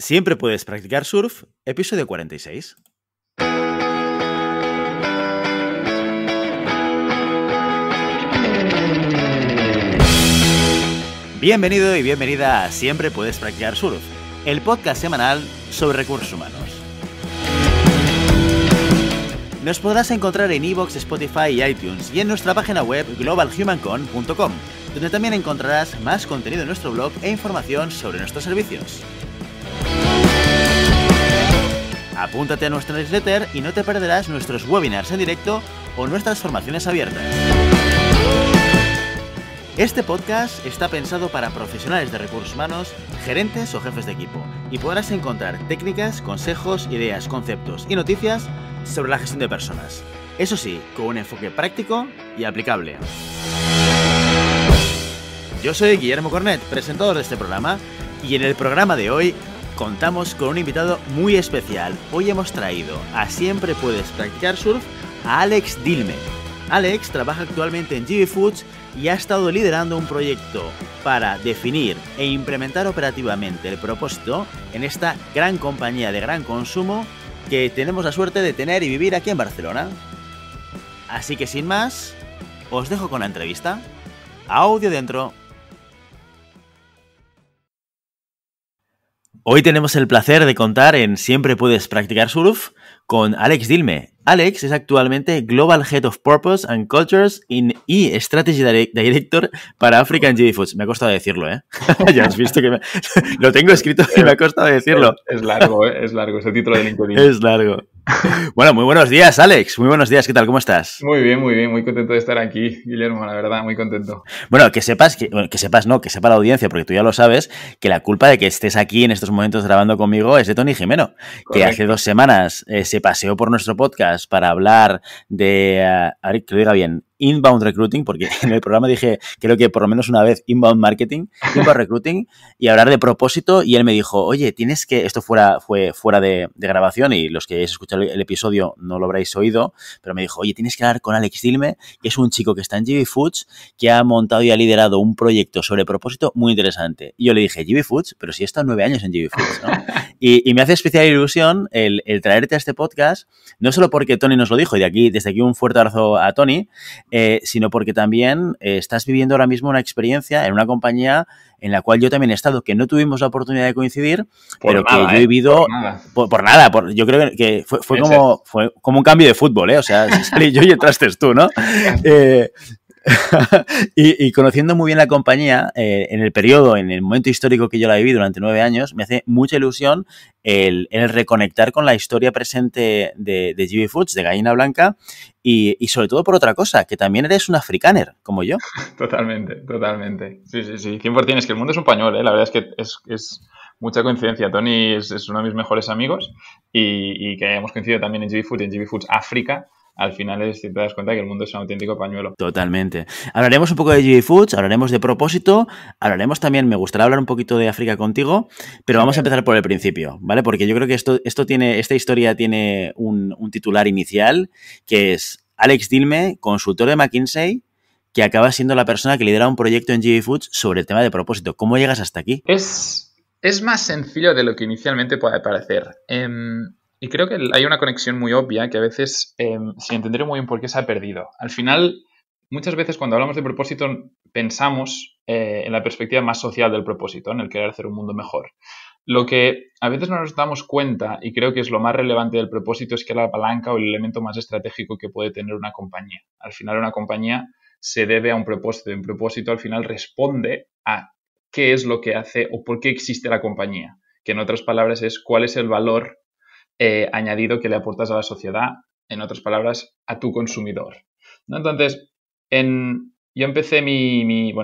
Siempre puedes practicar surf, episodio 46. Bienvenido y bienvenida a Siempre puedes practicar surf, el podcast semanal sobre recursos humanos. Nos podrás encontrar en iVoox, Spotify y iTunes y en nuestra página web globalhumancon.com, donde también encontrarás más contenido en nuestro blog e información sobre nuestros servicios. Apúntate a nuestra newsletter y no te perderás nuestros webinars en directo o nuestras formaciones abiertas. Este podcast está pensado para profesionales de recursos humanos, gerentes o jefes de equipo y podrás encontrar técnicas, consejos, ideas, conceptos y noticias sobre la gestión de personas. Eso sí, con un enfoque práctico y aplicable. Yo soy Guillermo Cornet, presentador de este programa, y en el programa de hoy contamos con un invitado muy especial. Hoy hemos traído a Siempre Puedes Practicar Surf a Alex Dilme. Alex trabaja actualmente en GB Foods y ha estado liderando un proyecto para definir e implementar operativamente el propósito en esta gran compañía de gran consumo que tenemos la suerte de tener y vivir aquí en Barcelona. Así que sin más, os dejo con la entrevista. Audio dentro. Hoy tenemos el placer de contar en Siempre puedes practicar surf con Alex Dilme. Alex es actualmente Global Head of Purpose and Cultures in, y Strategy Director para African GD Foods. Me ha costado decirlo, ¿eh? ya has visto que lo tengo escrito y me ha costado decirlo. Es, largo, ¿eh? es largo ese título de LinkedIn. Es largo. bueno, muy buenos días, Alex. Muy buenos días, ¿qué tal? ¿Cómo estás? Muy bien, muy bien, muy contento de estar aquí, Guillermo, la verdad, muy contento. Bueno, que sepas, que, sepas, no, que sepa la audiencia, porque tú ya lo sabes, que la culpa de que estés aquí en estos momentos grabando conmigo es de Tony Jimeno, que hace dos semanas eh, se paseó por nuestro podcast para hablar de. Eh, a ver, que lo diga bien, inbound recruiting, porque en el programa dije, creo que por lo menos una vez, inbound marketing, inbound recruiting, y hablar de propósito, y él me dijo, oye, tienes que, esto fuera, fue fuera de, grabación, y los que hayáis escuchado el episodio no lo habréis oído, pero me dijo, oye, tienes que hablar con Alex Dilme, que es un chico que está en GB Foods, que ha montado y ha liderado un proyecto sobre propósito muy interesante. Y yo le dije, GB Foods, pero si he estado nueve años en GB Foods, ¿no? Y, me hace especial ilusión el, el traerte a este podcast, no solo porque Tony nos lo dijo, y de aquí, desde aquí un fuerte abrazo a Tony, eh, sino porque también eh, estás viviendo ahora mismo una experiencia en una compañía en la cual yo también he estado, que no tuvimos la oportunidad de coincidir, pero que yo he ¿eh? vivido por nada. yo creo que fue, como, fue como un cambio de fútbol, ¿eh? o sea, yo y entraste tú, ¿no? y, conociendo muy bien la compañía, eh, en el periodo, en el momento histórico que yo la viví durante nueve años, me hace mucha ilusión el, el reconectar con la historia presente de, de GB Foods, de Gallina Blanca, y, sobre todo por otra cosa, que también eres un africaner, como yo. Totalmente, totalmente. Sí, sí, sí, 100%. Es que el mundo es un pañuelo, ¿eh? la verdad es que es... mucha coincidencia. Tony es, uno de mis mejores amigos y, que hemos coincidido también en GB Foods y en GB Foods África al final es, te das cuenta que el mundo es un auténtico pañuelo. Totalmente. Hablaremos un poco de GB Foods, hablaremos de propósito, hablaremos también, me gustaría hablar un poquito de África contigo, pero vamos a empezar por el principio, ¿vale? Porque yo creo que esto, esto tiene, esta historia tiene un, titular inicial que es Alex Dilme, consultor de McKinsey, que acaba siendo la persona que lidera un proyecto en GB Foods sobre el tema de propósito. ¿Cómo llegas hasta aquí? Es, es más sencillo de lo que inicialmente puede parecer. Em, y creo que hay una conexión muy obvia que a veces, eh, sin muy bien por qué se ha perdido. Al final, muchas veces cuando hablamos de propósito, pensamos eh, en la perspectiva más social del propósito, en el querer hacer un mundo mejor. Lo que a veces no nos damos cuenta, y creo que es lo más relevante del propósito, es que la palanca o el elemento más estratégico que puede tener una compañía. Al final, una compañía se debe a un propósito. Y un propósito al final responde a qué es lo que hace o por qué existe la compañía. Que en otras palabras es cuál es el valor añadido que le aportas a la sociedad, en otras palabras, a tu consumidor. ¿no? Entonces, yo empecé mi,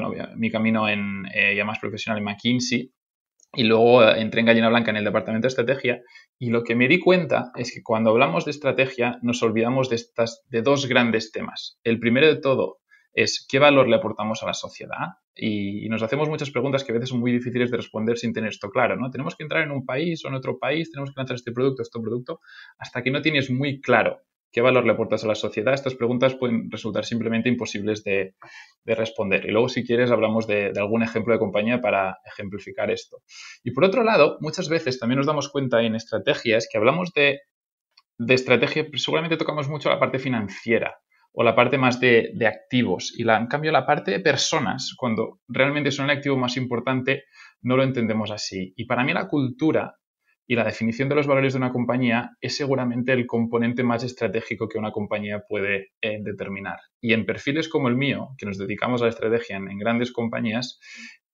camino en, eh, ya más profesional en McKinsey y luego eh, entré en Gallina Blanca en el departamento de estrategia y lo que me di cuenta es que cuando hablamos de estrategia nos olvidamos de, estas, de dos grandes temas. El primero de todo es qué valor le aportamos a la sociedad. Y, nos hacemos muchas preguntas que a veces son muy difíciles de responder sin tener esto claro, ¿no? Tenemos que entrar en un país o en otro país, tenemos que lanzar este producto, este producto, hasta que no tienes muy claro qué valor le aportas a la sociedad, estas preguntas pueden resultar simplemente imposibles de, responder. Y luego, si quieres, hablamos de, algún ejemplo de compañía para ejemplificar esto. Y por otro lado, muchas veces también nos damos cuenta en estrategias que hablamos de, de estrategia, seguramente tocamos mucho la parte financiera, o la parte más de, de activos. Y en cambio la parte de personas, cuando realmente son el activo más importante, no lo entendemos así. Y para mí la cultura y la definición de los valores de una compañía es seguramente el componente más estratégico que una compañía puede eh, determinar. Y en perfiles como el mío, que nos dedicamos a la estrategia en grandes compañías,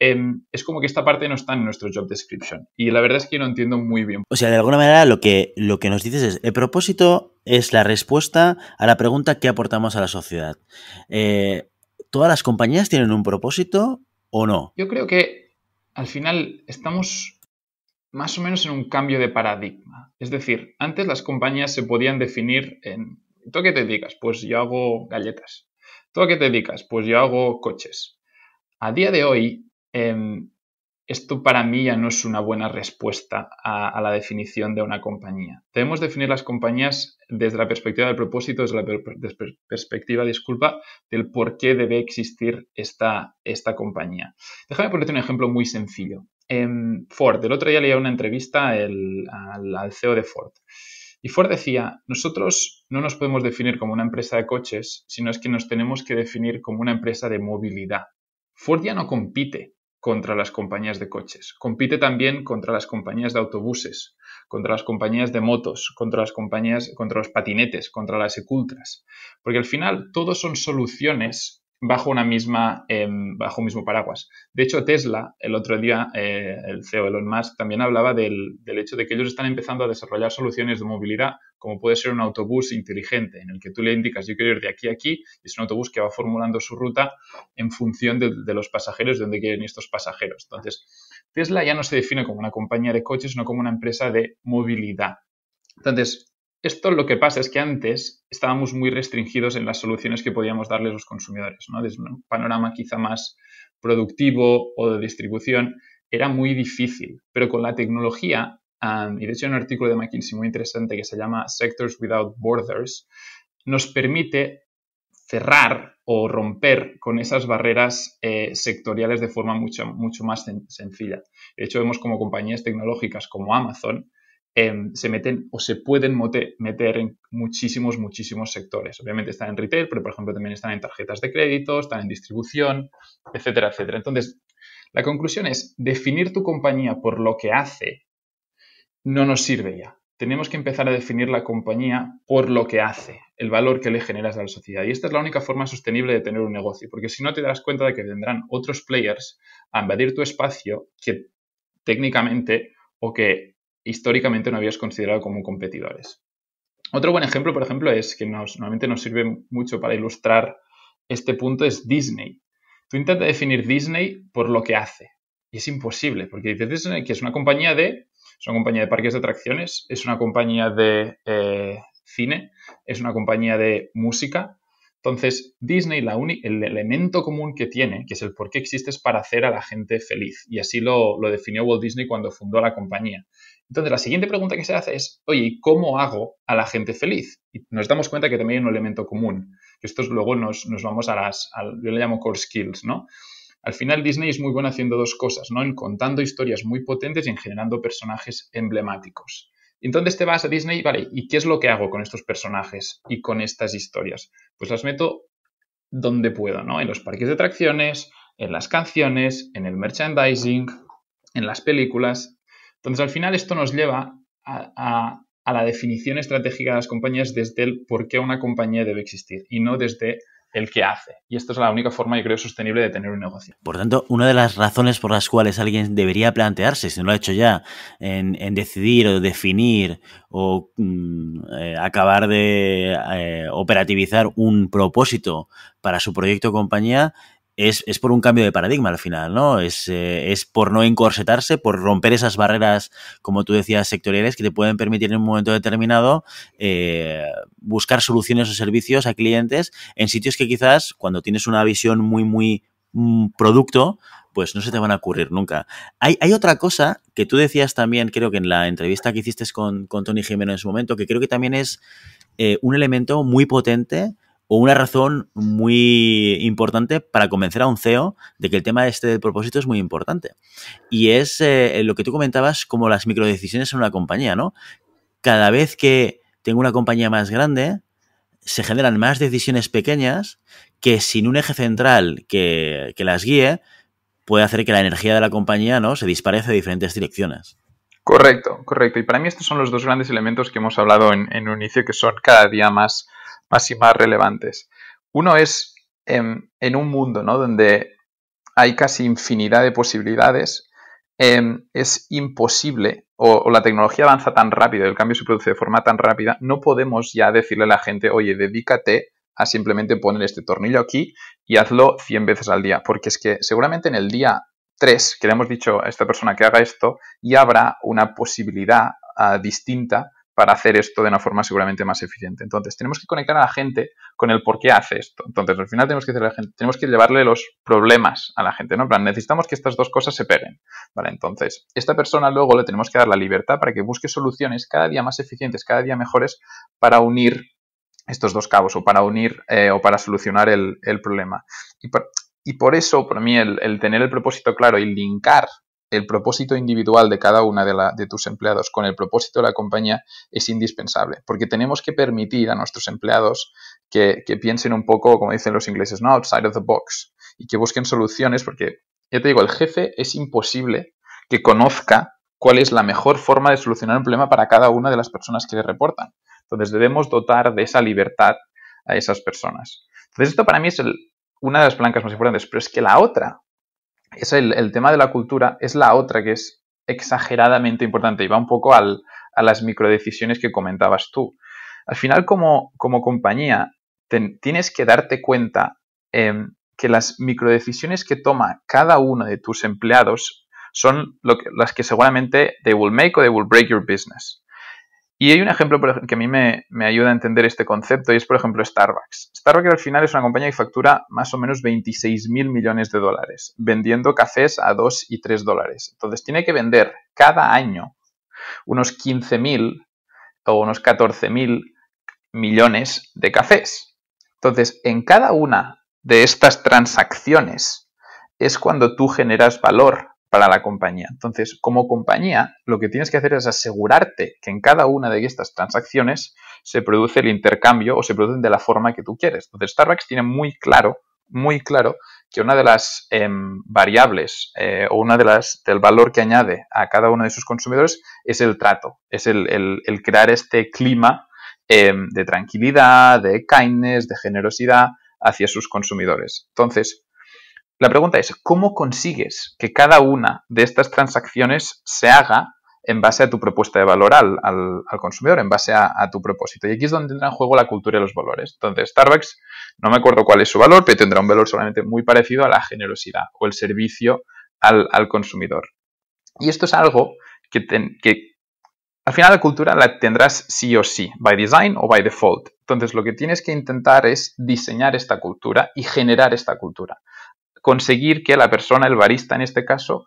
Em, es como que esta parte no está en nuestro job description. Y la verdad es que no entiendo muy bien. O sea, de alguna manera lo que, lo que nos dices es, el propósito es la respuesta a la pregunta que aportamos a la sociedad. Eh, ¿Todas las compañías tienen un propósito o no? Yo creo que al final estamos más o menos en un cambio de paradigma. Es decir, antes las compañías se podían definir en, ¿tú a qué te dedicas? Pues yo hago galletas. ¿Tú a qué te dedicas? Pues yo hago coches. A día de hoy Em, esto para mí ya no es una buena respuesta a, la definición de una compañía. Debemos definir las compañías desde la perspectiva del propósito, desde la perspectiva, disculpa, del por qué debe existir esta, esta compañía. Déjame ponerte un ejemplo muy sencillo. Em, Ford, el otro día leía una entrevista al, al CEO de Ford. Y Ford decía, nosotros no nos podemos definir como una empresa de coches, sino es que nos tenemos que definir como una empresa de movilidad. Ford ya no compite contra las compañías de coches. Compite también contra las compañías de autobuses, contra las compañías de motos, contra las compañías, contra los patinetes, contra las ecultras. Porque al final todos son soluciones bajo una misma, em, bajo un mismo paraguas. De hecho, Tesla, el otro día, eh, el CEO Elon Musk, también hablaba del, del hecho de que ellos están empezando a desarrollar soluciones de movilidad como puede ser un autobús inteligente, en el que tú le indicas, yo quiero ir de aquí a aquí, y es un autobús que va formulando su ruta en función de, los pasajeros, de dónde quieren estos pasajeros. Entonces, Tesla ya no se define como una compañía de coches, sino como una empresa de movilidad. Entonces, esto lo que pasa es que antes estábamos muy restringidos en las soluciones que podíamos darles los consumidores, ¿no? Desde un panorama quizá más productivo o de distribución, era muy difícil. Pero con la tecnología y de hecho hay un artículo de McKinsey muy interesante que se llama Sectors Without Borders, nos permite cerrar o romper con esas barreras eh, sectoriales de forma mucho, mucho más sencilla. De hecho, vemos como compañías tecnológicas como Amazon em, se meten o se pueden meter en muchísimos, muchísimos sectores. Obviamente están en retail, pero por ejemplo también están en tarjetas de crédito, están en distribución, etcétera, etcétera. Entonces, la conclusión es definir tu compañía por lo que hace no nos sirve ya. Tenemos que empezar a definir la compañía por lo que hace, el valor que le generas a la sociedad. Y esta es la única forma sostenible de tener un negocio, porque si no te darás cuenta de que vendrán otros players a invadir tu espacio que técnicamente o que históricamente no habías considerado como competidores. Otro buen ejemplo, por ejemplo, es que normalmente nos sirve mucho para ilustrar este punto, es Disney. Tú intentas definir Disney por lo que hace. Y es imposible, porque dices Disney que es una compañía de es una compañía de parques de atracciones, es una compañía de eh, cine, es una compañía de música. Entonces, Disney, la el elemento común que tiene, que es el por qué existe, es para hacer a la gente feliz. Y así lo, definió Walt Disney cuando fundó la compañía. Entonces, la siguiente pregunta que se hace es, oye, cómo hago a la gente feliz? Y nos damos cuenta que también hay un elemento común. Que estos luego nos, vamos a las, yo le llamo core skills, ¿no? Al final Disney es muy bueno haciendo dos cosas, ¿no? En contando historias muy potentes y en generando personajes emblemáticos. Entonces te vas a Disney, vale, ¿y qué es lo que hago con estos personajes y con estas historias? Pues las meto donde puedo, ¿no? En los parques de atracciones, en las canciones, en el merchandising, en las películas. Entonces al final esto nos lleva a, a la definición estratégica de las compañías desde el por qué una compañía debe existir y no desde el que hace. Y esto es la única forma, yo creo, sostenible de tener un negocio. Por tanto, una de las razones por las cuales alguien debería plantearse, si no lo ha hecho ya, en, decidir o definir o mm, eh, acabar de eh, operativizar un propósito para su proyecto o compañía, es, por un cambio de paradigma al final, ¿no? Eh, es, por no encorsetarse, por romper esas barreras, como tú decías, sectoriales, que te pueden permitir en un momento determinado eh, buscar soluciones o servicios a clientes en sitios que quizás cuando tienes una visión muy, muy mm, producto, pues no se te van a ocurrir nunca. Hay, otra cosa que tú decías también, creo que en la entrevista que hiciste con, con Tony Jimeno en su momento, que creo que también es eh, un elemento muy potente o una razón muy importante para convencer a un CEO de que el tema de este propósito es muy importante. Y es eh, lo que tú comentabas como las microdecisiones en una compañía, ¿no? Cada vez que tengo una compañía más grande, se generan más decisiones pequeñas que sin un eje central que, las guíe, puede hacer que la energía de la compañía ¿no? se disparece de diferentes direcciones. Correcto, correcto. Y para mí estos son los dos grandes elementos que hemos hablado en, en un inicio, que son cada día más más y más relevantes. Uno es em, en, un mundo ¿no? donde hay casi infinidad de posibilidades, em, es imposible, o, la tecnología avanza tan rápido, el cambio se produce de forma tan rápida, no podemos ya decirle a la gente, oye, dedícate a simplemente poner este tornillo aquí y hazlo 100 veces al día, porque es que seguramente en el día 3 que le hemos dicho a esta persona que haga esto, ya habrá una posibilidad ah, distinta para hacer esto de una forma seguramente más eficiente. Entonces, tenemos que conectar a la gente con el por qué hace esto. Entonces, al final tenemos que tenemos que llevarle los problemas a la gente, ¿no? plan, necesitamos que estas dos cosas se peguen. Vale, entonces, esta persona luego le tenemos que dar la libertad para que busque soluciones cada día más eficientes, cada día mejores para unir estos dos cabos o para unir eh, o para solucionar el, problema. Y por, por, eso, para mí, el, el tener el propósito claro y linkar el propósito individual de cada una de, tus empleados con el propósito de la compañía es indispensable, porque tenemos que permitir a nuestros empleados que, piensen un poco, como dicen los ingleses, no outside of the box, y que busquen soluciones, porque ya te digo, el jefe es imposible que conozca cuál es la mejor forma de solucionar un problema para cada una de las personas que le reportan. Entonces debemos dotar de esa libertad a esas personas. Entonces esto para mí es una de las blancas más importantes, pero es que la otra es el, tema de la cultura, es la otra que es exageradamente importante y va un poco al, a las microdecisiones que comentabas tú. Al final, como, como compañía, tienes que darte cuenta em, que las microdecisiones que toma cada uno de tus empleados son las que seguramente they will make o they will break your business. Y hay un ejemplo que a mí me, ayuda a entender este concepto y es, por ejemplo, Starbucks. Starbucks al final es una compañía que factura más o menos 26.000 mil millones de dólares, vendiendo cafés a 2 y 3 dólares. Entonces, tiene que vender cada año unos 15.000 mil o unos 14.000 mil millones de cafés. Entonces, en cada una de estas transacciones es cuando tú generas valor para la compañía. Entonces, como compañía, lo que tienes que hacer es asegurarte que en cada una de estas transacciones se produce el intercambio o se producen de la forma que tú quieres. Entonces, Starbucks tiene muy claro, muy claro que una de las em, variables eh, o una de las del valor que añade a cada uno de sus consumidores es el trato, es el, crear este clima em, de tranquilidad, de kindness, de generosidad hacia sus consumidores. Entonces, la pregunta es, ¿cómo consigues que cada una de estas transacciones se haga en base a tu propuesta de valor al, consumidor, en base a, tu propósito. Y aquí es donde entra en juego la cultura y los valores. Entonces, Starbucks, no me acuerdo cuál es su valor, pero tendrá un valor solamente muy parecido a la generosidad o el servicio al, consumidor. Y esto es algo que, que al final la cultura la tendrás sí o sí, by design o by default. Entonces, lo que tienes que intentar es diseñar esta cultura y generar esta cultura conseguir que la persona, el barista en este caso,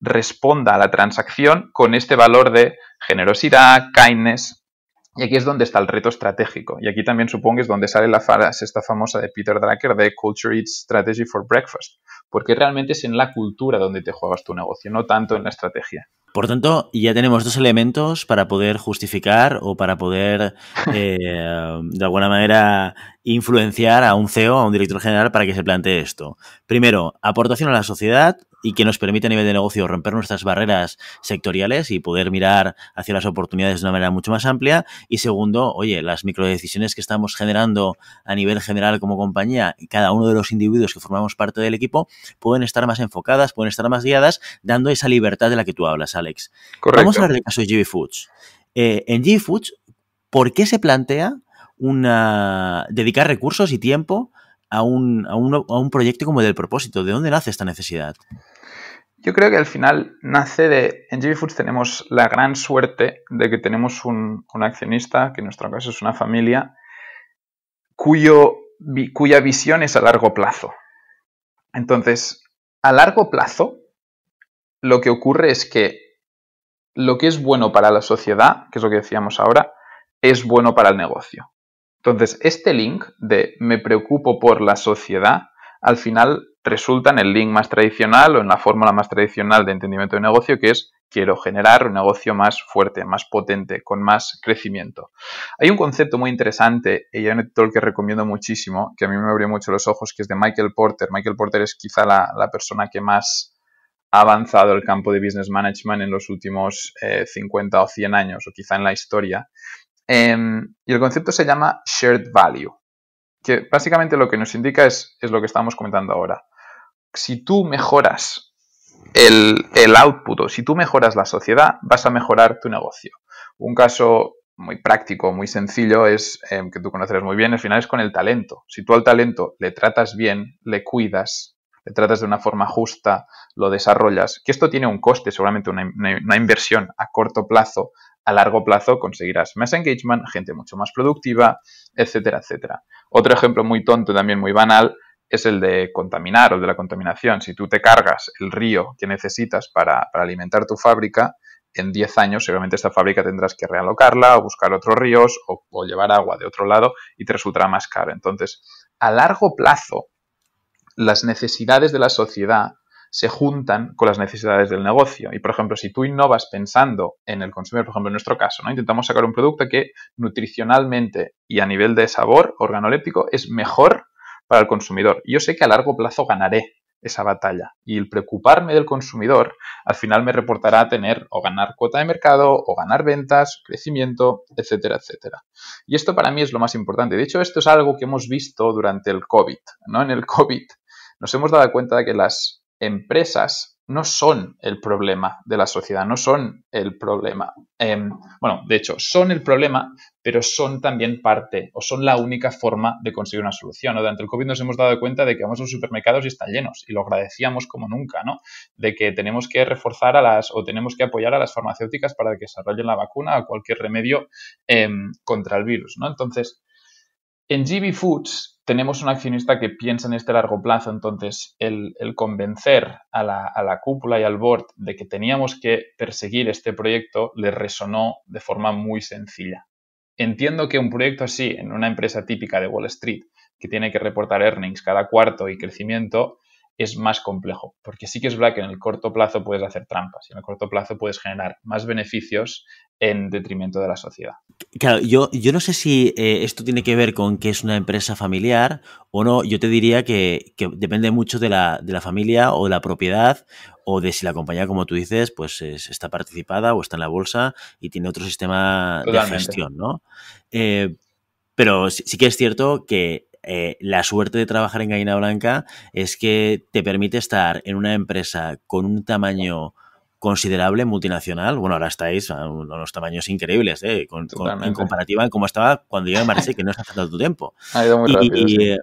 responda a la transacción con este valor de generosidad, kindness. Y aquí es donde está el reto estratégico. Y aquí también supongo que es donde sale la frase esta famosa de Peter Drucker de Culture Eats Strategy for Breakfast. Porque realmente es en la cultura donde te juegas tu negocio, no tanto en la estrategia. Por tanto, ya tenemos dos elementos para poder justificar o para poder, eh, de alguna manera, influenciar a un CEO, a un director general, para que se plantee esto. Primero, aportación a la sociedad y que nos permite a nivel de negocio romper nuestras barreras sectoriales y poder mirar hacia las oportunidades de una manera mucho más amplia. Y segundo, oye, las microdecisiones que estamos generando a nivel general como compañía, y cada uno de los individuos que formamos parte del equipo, pueden estar más enfocadas, pueden estar más guiadas, dando esa libertad de la que tú hablas, Vamos a hablar del caso de GB Foods. Eh, en GB Foods, ¿por qué se plantea una, dedicar recursos y tiempo a un, a, un, proyecto como del propósito? ¿De dónde nace esta necesidad? Yo creo que al final nace de. En GB Foods tenemos la gran suerte de que tenemos un, accionista, que en nuestro caso es una familia, cuyo, cuya visión es a largo plazo. Entonces, a largo plazo, lo que ocurre es que lo que es bueno para la sociedad, que es lo que decíamos ahora, es bueno para el negocio. Entonces, este link de me preocupo por la sociedad, al final resulta en el link más tradicional o en la fórmula más tradicional de entendimiento de negocio, que es quiero generar un negocio más fuerte, más potente, con más crecimiento. Hay un concepto muy interesante y hay un editor que recomiendo muchísimo, que a mí me abrió mucho los ojos, que es de Michael Porter. Michael Porter es quizá la, la persona que más ha avanzado el campo de business management en los últimos 50 eh, o 100 años, o quizá en la historia. Em, y el concepto se llama shared value, que básicamente lo que nos indica es, lo que estamos comentando ahora. Si tú mejoras el, output, o si tú mejoras la sociedad, vas a mejorar tu negocio. Un caso muy práctico, muy sencillo, es em, que tú conocerás muy bien, al final es con el talento. Si tú al talento le tratas bien, le cuidas, tratas de una forma justa, lo desarrollas, que esto tiene un coste, seguramente una, inversión a corto plazo, a largo plazo conseguirás más engagement, gente mucho más productiva, etcétera, etcétera. Otro ejemplo muy tonto, también muy banal, es el de contaminar o el de la contaminación. Si tú te cargas el río que necesitas para, alimentar tu fábrica, en 10 años seguramente esta fábrica tendrás que realocarla o buscar otros ríos o, o llevar agua de otro lado y te resultará más caro. Entonces, a largo plazo, las necesidades de la sociedad se juntan con las necesidades del negocio. Y, por ejemplo, si tú innovas pensando en el consumidor, por ejemplo, en nuestro caso, ¿no? intentamos sacar un producto que nutricionalmente y a nivel de sabor organoléptico es mejor para el consumidor. Yo sé que a largo plazo ganaré esa batalla y el preocuparme del consumidor al final me reportará tener o ganar cuota de mercado o ganar ventas, crecimiento, etcétera, etcétera. Y esto para mí es lo más importante. De hecho, esto es algo que hemos visto durante el COVID. ¿no? En el COVID nos hemos dado cuenta de que las empresas no son el problema de la sociedad, no son el problema. Em, bueno, de hecho, son el problema, pero son también parte o son la única forma de conseguir una solución. Durante el COVID nos hemos dado cuenta de que vamos a los supermercados y están llenos y lo agradecíamos como nunca, ¿no? De que tenemos que reforzar a las o tenemos que apoyar a las farmacéuticas para que desarrollen la vacuna o cualquier remedio em, contra el virus, ¿no? Entonces, en GB Foods tenemos un accionista que piensa en este largo plazo, entonces el, convencer a la, a la, cúpula y al board de que teníamos que perseguir este proyecto le resonó de forma muy sencilla. Entiendo que un proyecto así, en una empresa típica de Wall Street, que tiene que reportar earnings cada cuarto y crecimiento, es más complejo, porque sí que es verdad que en el corto plazo puedes hacer trampas y en el corto plazo puedes generar más beneficios en detrimento de la sociedad. Claro, yo, yo no sé si eh, esto tiene que ver con que es una empresa familiar o no. Yo te diría que, depende mucho de la, familia o de la propiedad o de si la compañía, como tú dices, pues está participada o está en la bolsa y tiene otro sistema de gestión, ¿no? Eh, pero sí, que es cierto que eh, la suerte de trabajar en Gallina Blanca es que te permite estar en una empresa con un tamaño considerable multinacional. Bueno, ahora estáis a unos tamaños increíbles, ¿eh? en comparativa a cómo estaba cuando yo me marché, que no está tanto tu tiempo. Ha ido muy eh,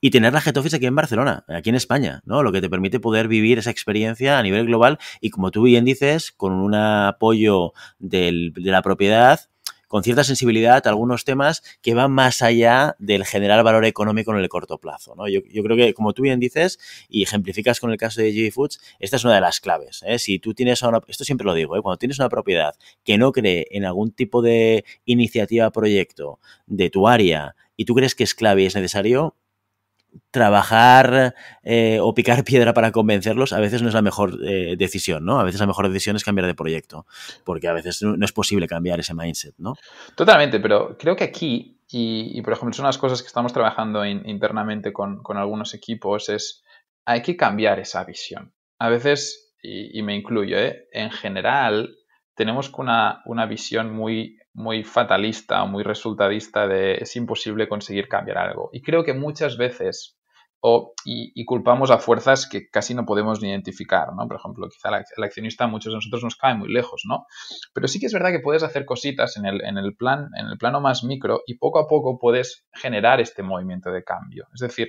y, tener la Head Office aquí en Barcelona, aquí en España, ¿no? Lo que te permite poder vivir esa experiencia a nivel global y, como tú bien dices, con un apoyo de la propiedad con cierta sensibilidad a algunos temas que van más allá del general valor económico en el corto plazo. ¿no? Yo, creo que, como tú bien dices y ejemplificas con el caso de GE Foods, esta es una de las claves. ¿eh? Si tú tienes esto siempre lo digo, ¿eh? cuando tienes una propiedad que no cree en algún tipo de iniciativa, proyecto de tu área y tú crees que es clave y es necesario, trabajar eh, o picar piedra para convencerlos a veces no es la mejor eh, decisión, ¿no? A veces la mejor decisión es cambiar de proyecto, porque a veces no es posible cambiar ese mindset, ¿no? Totalmente, pero creo que aquí, y, por ejemplo, son las cosas que estamos trabajando internamente con, algunos equipos, es hay que cambiar esa visión. A veces, y, me incluyo, ¿eh? en general, tenemos una visión muy muy fatalista, muy resultadista de es imposible conseguir cambiar algo. Y creo que muchas veces o, y, culpamos a fuerzas que casi no podemos ni identificar, ¿no? Por ejemplo, quizá el accionista a muchos de nosotros nos cae muy lejos, ¿no? Pero sí que es verdad que puedes hacer cositas en el, en el, plan, en el plano más micro y poco a poco puedes generar este movimiento de cambio. Es decir,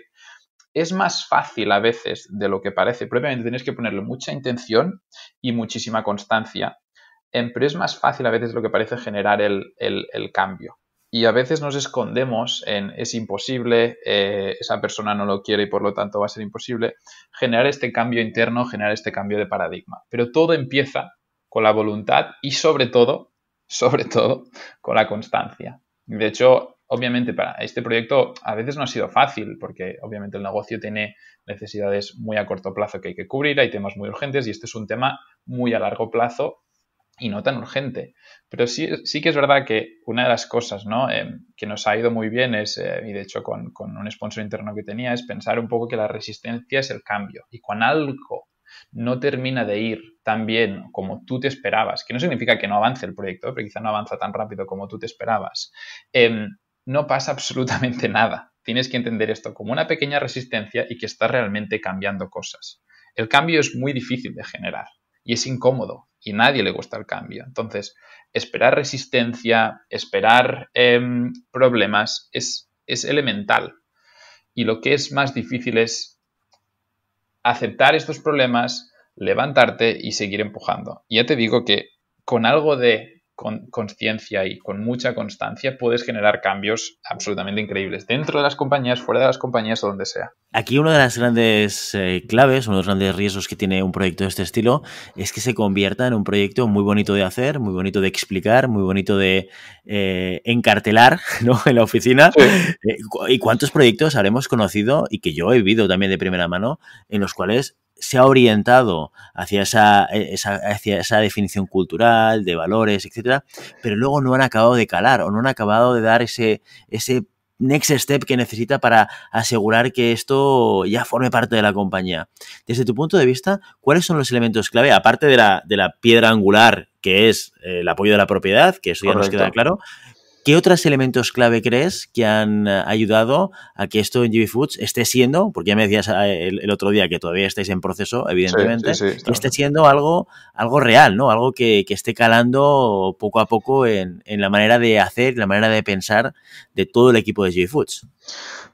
es más fácil a veces de lo que parece. Previamente tienes que ponerle mucha intención y muchísima constancia pero es más fácil a veces lo que parece generar el, cambio. Y a veces nos escondemos en es imposible, eh, esa persona no lo quiere y por lo tanto va a ser imposible, generar este cambio interno, generar este cambio de paradigma. Pero todo empieza con la voluntad y sobre todo, sobre todo, con la constancia. De hecho, obviamente para este proyecto a veces no ha sido fácil porque obviamente el negocio tiene necesidades muy a corto plazo que hay que cubrir, hay temas muy urgentes y este es un tema muy a largo plazo y no tan urgente. Pero sí, sí que es verdad que una de las cosas eh, que nos ha ido muy bien es, eh, y de hecho con, un sponsor interno que tenía, es pensar un poco que la resistencia es el cambio. Y cuando algo no termina de ir tan bien como tú te esperabas, que no significa que no avance el proyecto, pero quizá no avanza tan rápido como tú te esperabas, em, no pasa absolutamente nada. Tienes que entender esto como una pequeña resistencia y que estás realmente cambiando cosas. El cambio es muy difícil de generar y es incómodo y nadie le gusta el cambio. Entonces, esperar resistencia, esperar em, problemas es, es elemental. Y lo que es más difícil es aceptar estos problemas, levantarte y seguir empujando. ya te digo que con algo de con conciencia y con mucha constancia puedes generar cambios absolutamente increíbles dentro de las compañías, fuera de las compañías o donde sea. Aquí una de las grandes eh, claves, uno de los grandes riesgos que tiene un proyecto de este estilo es que se convierta en un proyecto muy bonito de hacer, muy bonito de explicar, muy bonito de eh, encartelar en la oficina. Eh, ¿Y cuántos proyectos habremos conocido y que yo he vivido también de primera mano en los cuales se ha orientado hacia esa, eh, esa, hacia esa definición cultural, de valores, etcétera, pero luego no han acabado de calar o no han acabado de dar ese, ese next step que necesita para asegurar que esto ya forme parte de la compañía. Desde tu punto de vista, ¿cuáles son los elementos clave, aparte de la, de la piedra angular, que es eh, el apoyo de la propiedad, que eso ya nos queda claro, ¿Qué otros elementos clave crees que han eh, ayudado a que esto en GB esté siendo, porque ya me decías ah, el, otro día que todavía estáis en proceso, evidentemente, esté siendo algo, algo real, ¿no? Algo que, esté calando poco a poco en, la manera de hacer, la manera de pensar de todo el equipo de GB Foods.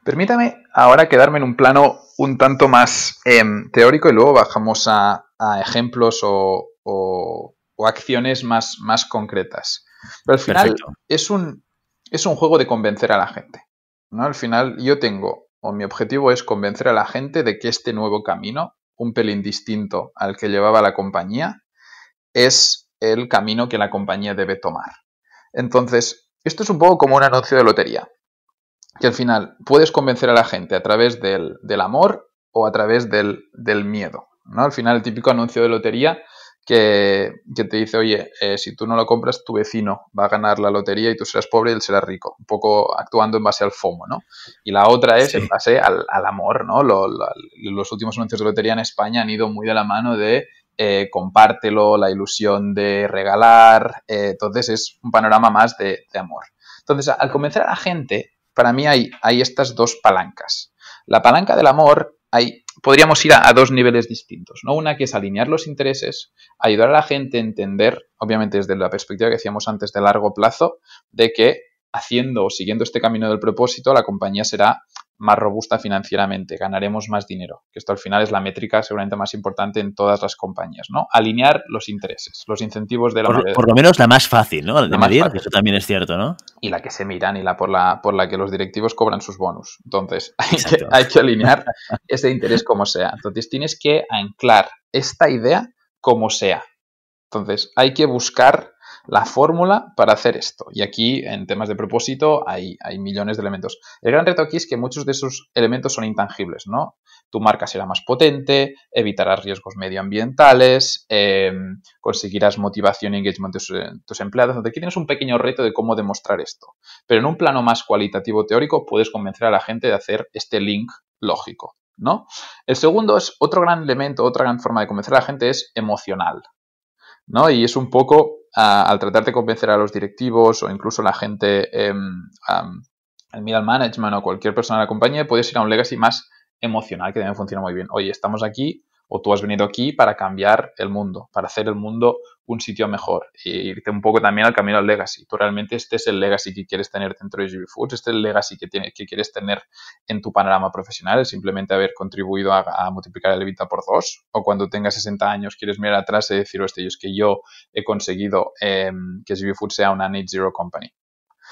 Permítame ahora quedarme en un plano un tanto más em, teórico y luego bajamos a, ejemplos o, acciones más, más concretas. Pero al final es un, es un juego de convencer a la gente. ¿no? Al final yo tengo, o mi objetivo es convencer a la gente de que este nuevo camino, un pelín distinto al que llevaba la compañía, es el camino que la compañía debe tomar. Entonces, esto es un poco como un anuncio de lotería, que al final puedes convencer a la gente a través del, del amor o a través del, del miedo. ¿no? Al final, el típico anuncio de lotería que, te dice, oye, eh, si tú no lo compras, tu vecino va a ganar la lotería y tú serás pobre y él será rico, un poco actuando en base al FOMO, ¿no? Y la otra es en base al, amor, ¿no? los últimos anuncios de lotería en España han ido muy de la mano de eh, compártelo, la ilusión de regalar, eh, entonces es un panorama más de, amor. Entonces, al convencer a la gente, para mí hay estas dos palancas. La palanca del amor, hay podríamos ir a, dos niveles distintos. ¿no? Una que es alinear los intereses, ayudar a la gente a entender, obviamente desde la perspectiva que hacíamos antes de largo plazo, de que haciendo o siguiendo este camino del propósito, la compañía será más robusta financieramente, ganaremos más dinero, que esto al final es la métrica seguramente más importante en todas las compañías, ¿no? Alinear los intereses, los incentivos de la Por, por lo menos la más fácil, ¿no? De la medir, que eso también es cierto, ¿no? Y la que se miran y la por la, por la que los directivos cobran sus bonos. Entonces, hay, que, hay que alinear ese interés como sea. Entonces, tienes que anclar esta idea como sea. Entonces, hay que buscar la fórmula para hacer esto. Y aquí, en temas de propósito, hay, hay millones de elementos. El gran reto aquí es que muchos de esos elementos son intangibles, ¿no? Tu marca será más potente, evitarás riesgos medioambientales, em, conseguirás motivación y engagement de tus eh, empleados. aquí tienes un pequeño reto de cómo demostrar esto. Pero en un plano más cualitativo teórico, puedes convencer a la gente de hacer este link lógico. ¿No? El segundo es otro gran elemento, otra gran forma de convencer a la gente es emocional. ¿no? Y es un poco al tratar de convencer a los directivos o incluso a la gente, em, el middle management o cualquier persona de la compañía, puedes ser a un legacy más emocional que también funciona muy bien. Oye, estamos aquí, o tú has venido aquí para cambiar el mundo, para hacer el mundo un sitio mejor e irte un poco también al camino al legacy. Tú realmente este es el legacy que quieres tener dentro de GB Foods, este es el legacy que, que quieres tener en tu panorama profesional, es simplemente haber contribuido a, multiplicar el EBITDA por dos, o cuando tengas 60 años quieres mirar atrás y decir, hostia, es que yo he conseguido eh, que GB Foods sea una net zero company.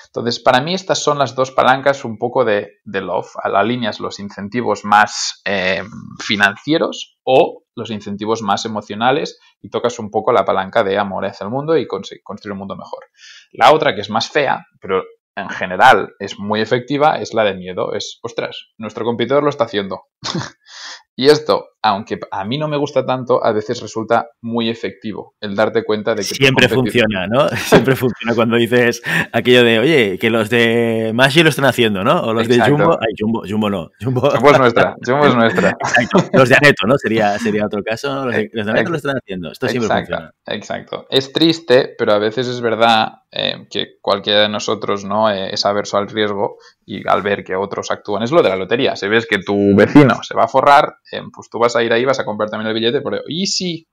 Entonces, para mí estas son las dos palancas un poco de, love. A la línea los incentivos más eh, financieros o los incentivos más emocionales y tocas un poco la palanca de amor hacia el mundo y construir un mundo mejor. La otra que es más fea, pero en general es muy efectiva, es la de miedo. Es, ostras, nuestro competidor lo está haciendo. y esto aunque a mí no me gusta tanto, a veces resulta muy efectivo el darte cuenta de que... Siempre funciona, ¿no? Siempre funciona cuando dices aquello de, oye, que los de Maggi lo están haciendo, ¿no? O los de Jumbo... Ay, Jumbo, Jumbo no. Jumbo, es nuestra, Jumbo es nuestra. Exacto. Los de Aneto, ¿no? Sería, sería otro caso. Los de, los de Aneto lo están haciendo. Esto siempre funciona. Exacto. Es triste, pero a veces es verdad eh, que cualquiera de nosotros no eh, es averso al riesgo y al ver que otros actúan, es lo de la lotería. Si ves que tu vecino se va a forrar, eh, pues tú vas a ir ahí, vas a comprar también el billete, pero y sí,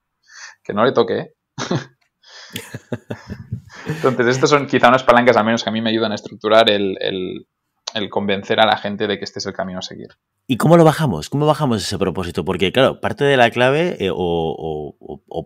que no le toque. ¿eh? Entonces, estas son quizá unas palancas al menos que a mí me ayudan a estructurar el convencer a la gente de que este es el camino a seguir. ¿Y cómo lo bajamos? ¿Cómo bajamos ese propósito? Porque, claro, parte de la clave eh, o,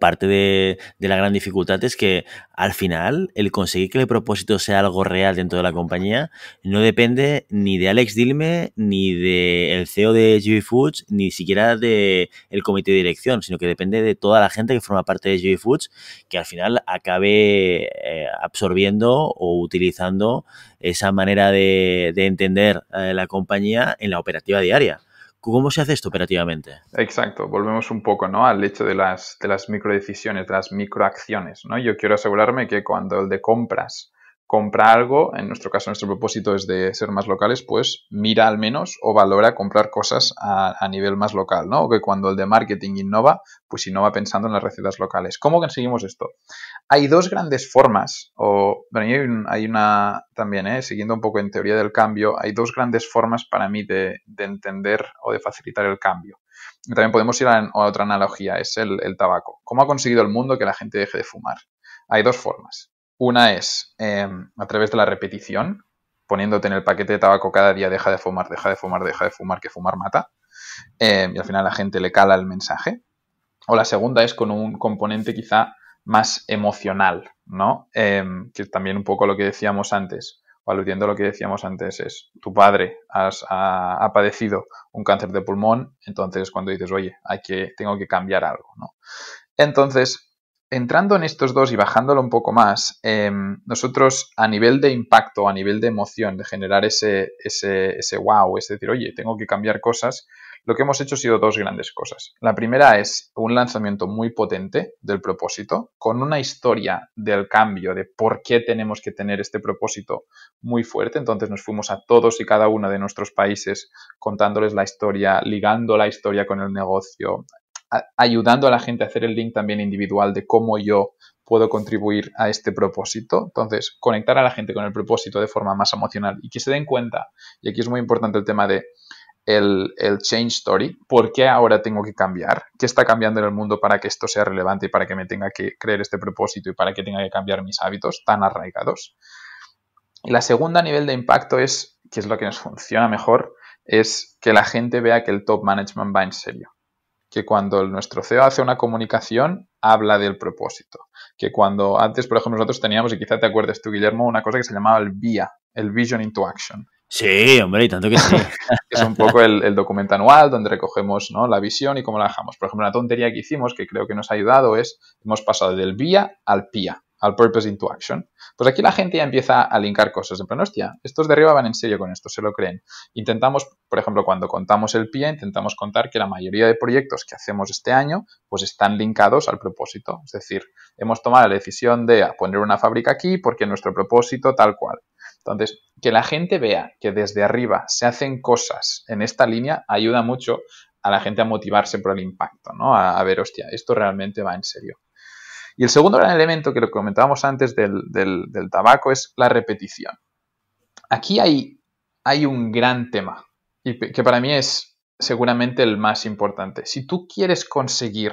parte de, la gran dificultad es que al final el conseguir que el propósito sea algo real dentro de la compañía no depende ni de Alex Dilme, ni del el CEO de GB Foods, ni siquiera del comité de dirección, sino que depende de toda la gente que forma parte de GB Foods, que al final acabe eh, absorbiendo o utilizando esa manera de, entender eh, la compañía en la operativa diaria. ¿Cómo se hace esto operativamente? Exacto, volvemos un poco ¿no? al hecho de las, microdecisiones, de las microacciones. ¿no? Yo quiero asegurarme que cuando el de compras compra algo, en nuestro caso nuestro propósito es de ser más locales, pues mira al menos o valora comprar cosas a, nivel más local, ¿no? O que cuando el de marketing innova, pues innova pensando en las recetas locales. ¿Cómo conseguimos esto? Hay dos grandes formas, o bueno, hay, hay una también, ¿eh? siguiendo un poco en teoría del cambio, hay dos grandes formas para mí de, entender o de facilitar el cambio. también podemos ir a, otra analogía, es el, tabaco. ¿Cómo ha conseguido el mundo que la gente deje de fumar? Hay dos formas. Una es em, a través de la repetición, poniéndote en el paquete de tabaco cada día, deja de fumar, deja de fumar, deja de fumar, que fumar mata. Em, y al final la gente le cala el mensaje. O la segunda es con un componente quizá más emocional, ¿no? Em, que también un poco lo que decíamos antes, o aludiendo a lo que decíamos antes, es tu padre ha, padecido un cáncer de pulmón, entonces cuando dices, oye, hay que, tengo que cambiar algo, ¿no? Entonces, entrando en estos dos y bajándolo un poco más, em, nosotros a nivel de impacto, a nivel de emoción, de generar ese, ese, ese wow, es decir, oye, tengo que cambiar cosas, lo que hemos hecho ha sido dos grandes cosas. La primera es un lanzamiento muy potente del propósito, con una historia del cambio, de por qué tenemos que tener este propósito muy fuerte. Entonces nos fuimos a todos y cada uno de nuestros países contándoles la historia, ligando la historia con el negocio, ayudando a la gente a hacer el link también individual de cómo yo puedo contribuir a este propósito. Entonces, conectar a la gente con el propósito de forma más emocional y que se den cuenta, y aquí es muy importante el tema de el, change story, por qué ahora tengo que cambiar, qué está cambiando en el mundo para que esto sea relevante y para que me tenga que creer este propósito y para que tenga que cambiar mis hábitos tan arraigados. Y la segunda nivel de impacto es, que es lo que nos funciona mejor, es que la gente vea que el top management va en serio. Que cuando nuestro CEO hace una comunicación, habla del propósito. Que cuando antes, por ejemplo, nosotros teníamos, y quizá te acuerdes tú, Guillermo, una cosa que se llamaba el VIA, el Vision into Action, Sí, hombre, y tanto que sí. es un poco el, documento anual donde recogemos ¿no? la visión y cómo la dejamos. Por ejemplo, una tontería que hicimos que creo que nos ha ayudado es, hemos pasado del VIA al PIA, al Purpose into Action. Pues aquí la gente ya empieza a linkar cosas. En plan, hostia, estos de arriba van en serio con esto, se lo creen. Intentamos, por ejemplo, cuando contamos el PIA, intentamos contar que la mayoría de proyectos que hacemos este año, pues están linkados al propósito. Es decir, hemos tomado la decisión de poner una fábrica aquí porque nuestro propósito tal cual. Entonces, que la gente vea que desde arriba se hacen cosas en esta línea ayuda mucho a la gente a motivarse por el impacto, ¿no? A, ver, hostia, esto realmente va en serio. Y el segundo gran elemento que lo comentábamos antes del, tabaco es la repetición. Aquí hay, hay un gran tema y que para mí es seguramente el más importante. Si tú quieres conseguir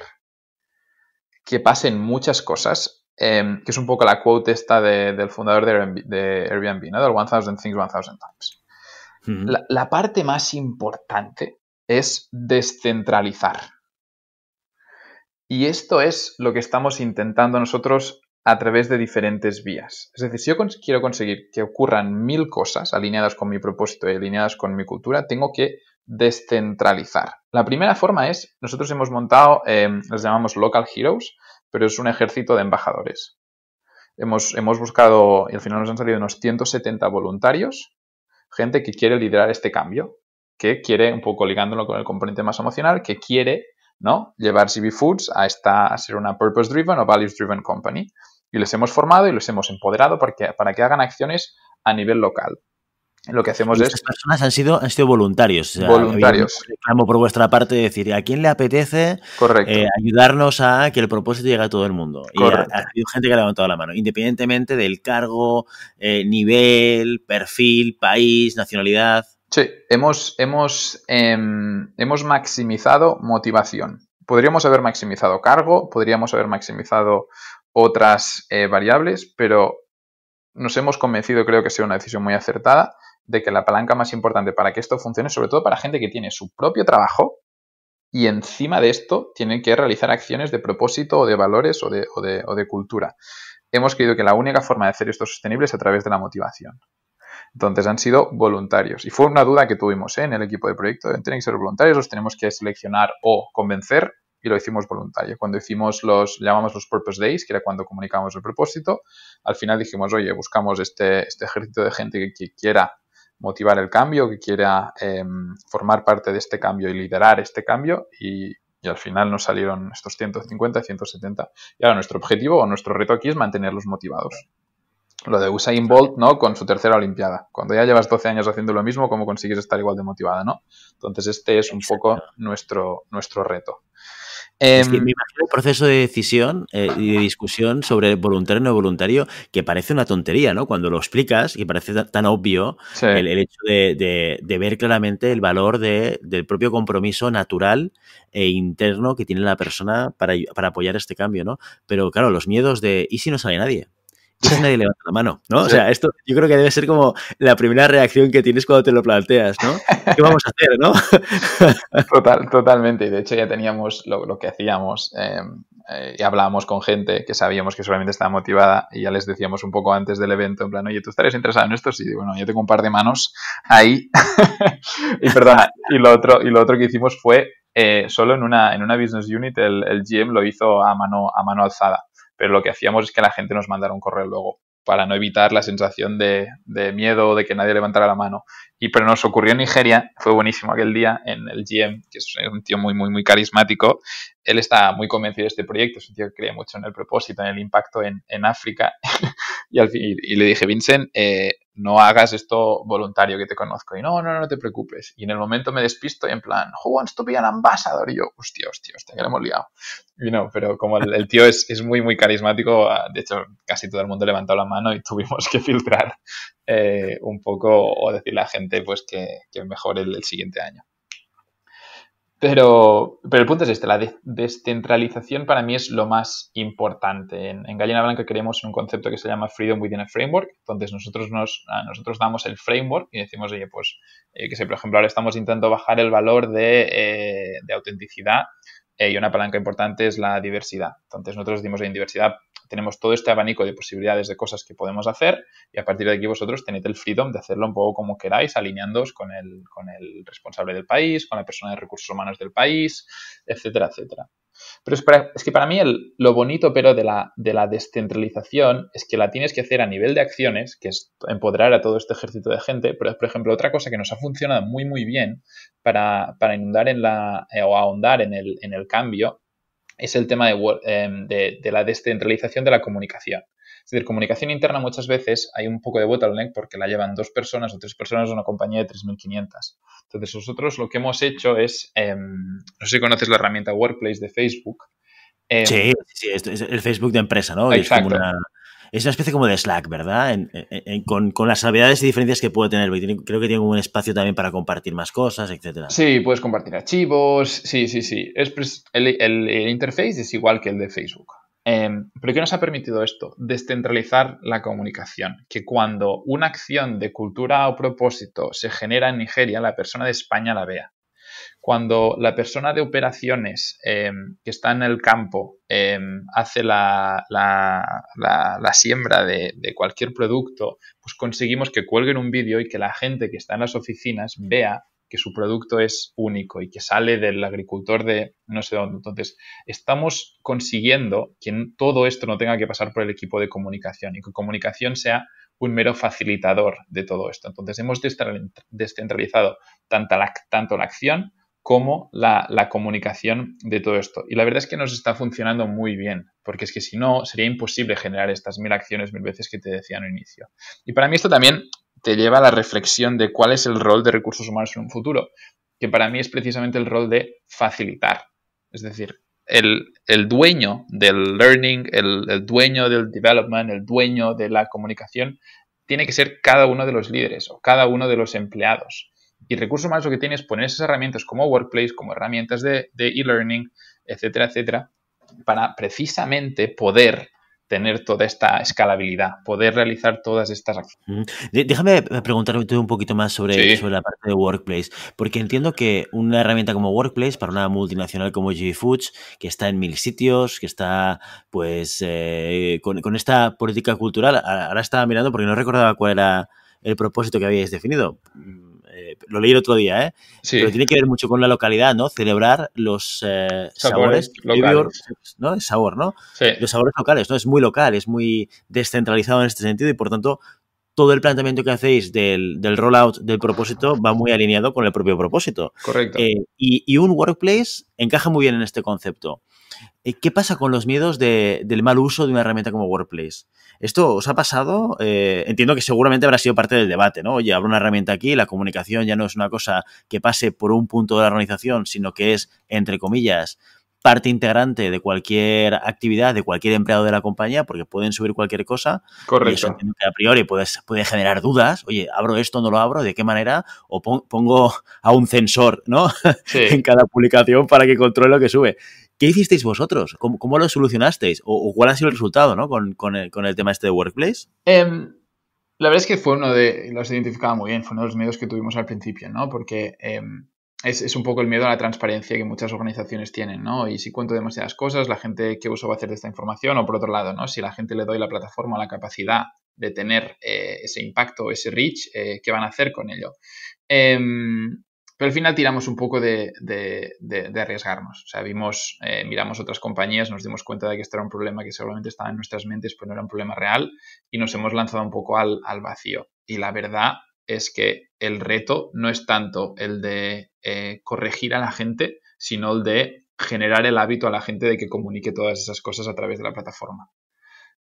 que pasen muchas cosas, Em, que es un poco la quote esta del fundador de Airbnb, Del 1000 Things 1000 Times. Mm-hmm. la, parte más importante es descentralizar. Y esto es lo que estamos intentando nosotros a través de diferentes vías. Es decir, si yo quiero conseguir que ocurran mil cosas alineadas con mi propósito y alineadas con mi cultura, tengo que descentralizar. La primera forma es, nosotros hemos montado, eh, los llamamos Local Heroes, pero es un ejército de embajadores. Hemos, hemos buscado, y al final nos han salido unos 170 voluntarios, gente que quiere liderar este cambio, que quiere, un poco ligándolo con el componente más emocional, que quiere ¿no? llevar CB Foods a, ser una purpose-driven o values-driven company. Y les hemos formado y les hemos empoderado para que, para que hagan acciones a nivel local lo que hacemos Estas personas han sido, han voluntarios. voluntarios. por vuestra parte decir a quién le apetece eh, ayudarnos a que el propósito llegue a todo el mundo. Y ha, gente que ha levantado la mano, independientemente del cargo, eh, nivel, perfil, país, nacionalidad. Sí, hemos, hemos, em, hemos maximizado motivación. Podríamos haber maximizado cargo, podríamos haber maximizado otras eh, variables, pero nos hemos convencido, creo que sea una decisión muy acertada, de que la palanca más importante para que esto funcione, sobre todo para gente que tiene su propio trabajo y encima de esto tienen que realizar acciones de propósito o de valores o de, cultura. Hemos creído que la única forma de hacer esto sostenible es a través de la motivación. Entonces han sido voluntarios. Y fue una duda que tuvimos ¿eh? en el equipo de proyecto. Tienen que ser voluntarios, los tenemos que seleccionar o convencer y lo hicimos voluntario. Cuando hicimos los, llamamos los Purpose Days, que era cuando comunicamos el propósito, al final dijimos, oye, buscamos este, este ejército de gente que quiera motivar el cambio, que quiera em, formar parte de este cambio y liderar este cambio y, al final nos salieron estos 150, 170. Y ahora nuestro objetivo o nuestro reto aquí es mantenerlos motivados. Lo de Usain Bolt, ¿no? Con su tercera Olimpiada. Cuando ya llevas 12 años haciendo lo mismo, ¿cómo consigues estar igual de motivada, no? Entonces este es un poco nuestro, nuestro reto. Es que em, me imagino el proceso de decisión eh, y de discusión sobre voluntario o no voluntario, que parece una tontería, ¿no? Cuando lo explicas y parece tan obvio el, hecho de, ver claramente el valor del propio compromiso natural e interno que tiene la persona para, para apoyar este cambio, ¿no? Pero claro, los miedos de ¿y si no sale nadie? si pues nadie levanta la mano, ¿no? O sea, esto yo creo que debe ser como la primera reacción que tienes cuando te lo planteas, ¿no? ¿Qué vamos a hacer, no? Total, totalmente. Y de hecho ya teníamos lo, que hacíamos em, eh, y hablábamos con gente que sabíamos que solamente estaba motivada y ya les decíamos un poco antes del evento, en plan, oye, ¿tú estarías interesado en esto? Sí, bueno, yo tengo un par de manos ahí. y perdona, y lo otro, y lo otro que hicimos fue eh, solo en una, en una business unit el, el GM lo hizo a mano, a mano alzada pero lo que hacíamos es que la gente nos mandara un correo luego para no evitar la sensación de, miedo de que nadie levantara la mano. Y pero nos ocurrió en Nigeria, fue buenísimo aquel día en el GM, que es un tío muy, muy, muy carismático, él está muy convencido de este proyecto, es un tío que cree mucho en el propósito, en el impacto en, África. y, al fin, y, le dije, Vincent, eh, no hagas esto voluntario que te conozco. Y no, no, no te preocupes. Y en el momento me despisto y en plan, who wants to be an ambassador? Y yo, hostia, hostia, hostia, que le hemos liado. Y no, pero como el, tío es, muy, muy carismático, ah, de hecho, casi todo el mundo levantó la mano y tuvimos que filtrar eh, un poco o decirle a la gente pues que, que mejore el siguiente año. Pero, pero el punto es este, la descentralización para mí es lo más importante. En, Gallina Blanca creemos un concepto que se llama Freedom Within a Framework, entonces nosotros, nos, nosotros damos el framework y decimos, oye, pues, eh, que sé, por ejemplo, ahora estamos intentando bajar el valor de, eh, de autenticidad eh, y una palanca importante es la diversidad. Entonces nosotros decimos, en diversidad tenemos todo este abanico de posibilidades de cosas que podemos hacer y a partir de aquí vosotros tenéis el freedom de hacerlo un poco como queráis, alineándoos con el, responsable del país, con la persona de recursos humanos del país, etcétera, etcétera. Pero es, que para mí lo bonito pero de la, de la descentralización es que la tienes que hacer a nivel de acciones, que es empoderar a todo este ejército de gente, pero por ejemplo otra cosa que nos ha funcionado muy muy bien para, inundar en la, eh, o ahondar en el, en el cambio es el tema em, de, de, la descentralización de la comunicación. Es decir, comunicación interna muchas veces hay un poco de bottleneck porque la llevan dos personas o tres personas de una compañía de 3.500. Entonces nosotros lo que hemos hecho es, em, no sé si conoces la herramienta Workplace de Facebook. Em, sí, sí, es, el Facebook de empresa, ¿no? Es como una es una especie como de Slack, ¿verdad? con, las salvedades y diferencias que puede tener, creo que tiene un espacio también para compartir más cosas, etcétera. Sí, puedes compartir archivos, sí, sí, sí. Es, el, el, interface es igual que el de Facebook. Em, ¿Pero qué nos ha permitido esto? Descentralizar la comunicación. Que cuando una acción de cultura o propósito se genera en Nigeria, la persona de España la vea cuando la persona de operaciones em, que está en el campo em, hace la, siembra de, cualquier producto, pues conseguimos que cuelguen un vídeo y que la gente que está en las oficinas vea que su producto es único y que sale del agricultor de no sé dónde. Entonces, estamos consiguiendo que todo esto no tenga que pasar por el equipo de comunicación y que comunicación sea un mero facilitador de todo esto. Entonces, hemos descentralizado tanto tanto la acción como la, comunicación de todo esto. Y la verdad es que nos está funcionando muy bien, porque es que si no, sería imposible generar estas mil acciones mil veces que te decía al inicio. Y para mí esto también te lleva a la reflexión de cuál es el rol de recursos humanos en un futuro, que para mí es precisamente el rol de facilitar. Es decir, el, dueño del learning, el, el dueño del development, el dueño de la comunicación, tiene que ser cada uno de los líderes o cada uno de los empleados y recursos más lo que tiene es poner esas herramientas como Workplace, como herramientas de e-learning, etcétera, etcétera, para precisamente poder tener toda esta escalabilidad, poder realizar todas estas acciones. Déjame preguntarte un poquito más sobre, la parte de Workplace, porque entiendo que una herramienta como Workplace para una multinacional como G Foods, que está en mil sitios, que está pues eh, con, con, esta política cultural, ahora estaba mirando porque no recordaba cuál era el propósito que habíais definido eh, lo leí el otro día, ¿eh? Pero tiene que ver mucho con la localidad, ¿no? Celebrar los eh, sabores, locales. ¿no? sabor, ¿no? Los sabores locales, ¿no? Es muy local, es muy descentralizado en este sentido y por tanto todo el planteamiento que hacéis del, rollout del propósito va muy alineado con el propio propósito. Correcto. Eh, y, y un workplace encaja muy bien en este concepto. Eh, ¿Qué pasa con los miedos del mal uso de una herramienta como Workplace? ¿Esto os ha pasado? Eh, entiendo que seguramente habrá sido parte del debate, ¿no? Oye, abro una herramienta aquí, la comunicación ya no es una cosa que pase por un punto de la organización, sino que es, entre comillas, parte integrante de cualquier actividad, de cualquier empleado de la compañía, porque pueden subir cualquier cosa. Correcto. Y eso a priori puede, generar dudas. Oye, ¿abro esto, no lo abro? ¿De qué manera? O pongo a un censor, ¿no? en cada publicación para que controle lo que sube. ¿Qué hicisteis vosotros? ¿Cómo, lo solucionasteis? ¿O, cuál ha sido el resultado ¿no? con, el, con el, tema este de Workplace? Em, la verdad es que fue uno de, los identificaba muy bien, fue uno de los miedos que tuvimos al principio, ¿no? Porque em, es, un poco el miedo a la transparencia que muchas organizaciones tienen, ¿no? Y si cuento demasiadas cosas, la gente, ¿qué uso va a hacer de esta información? O por otro lado, ¿no? Si la gente le doy la plataforma, la capacidad de tener eh, ese impacto, ese reach, eh, ¿qué van a hacer con ello? Em, pero al final tiramos un poco de, arriesgarnos. O sea, vimos, eh, miramos otras compañías, nos dimos cuenta de que este era un problema que seguramente estaba en nuestras mentes, pero no era un problema real y nos hemos lanzado un poco al, vacío. Y la verdad es que el reto no es tanto el de eh, corregir a la gente, sino el de generar el hábito a la gente de que comunique todas esas cosas a través de la plataforma.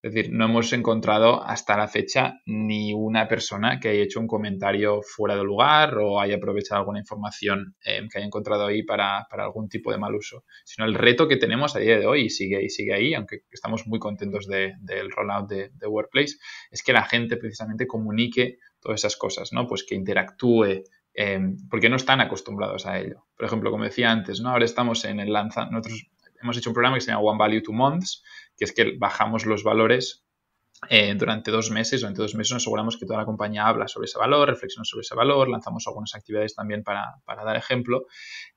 Es decir, no hemos encontrado hasta la fecha ni una persona que haya hecho un comentario fuera de lugar o haya aprovechado alguna información em, que haya encontrado ahí para, algún tipo de mal uso. Sino el reto que tenemos a día de hoy y sigue, y sigue ahí, aunque estamos muy contentos del rollout de, Workplace, es que la gente precisamente comunique todas esas cosas, ¿no? Pues que interactúe. Em, porque no están acostumbrados a ello. Por ejemplo, como decía antes, ¿no? Ahora estamos en el lanzamiento, nosotros hemos hecho un programa que se llama One Value Two Months, que es que bajamos los valores eh, durante dos meses. Durante dos meses nos aseguramos que toda la compañía habla sobre ese valor, reflexiona sobre ese valor, lanzamos algunas actividades también para, dar ejemplo.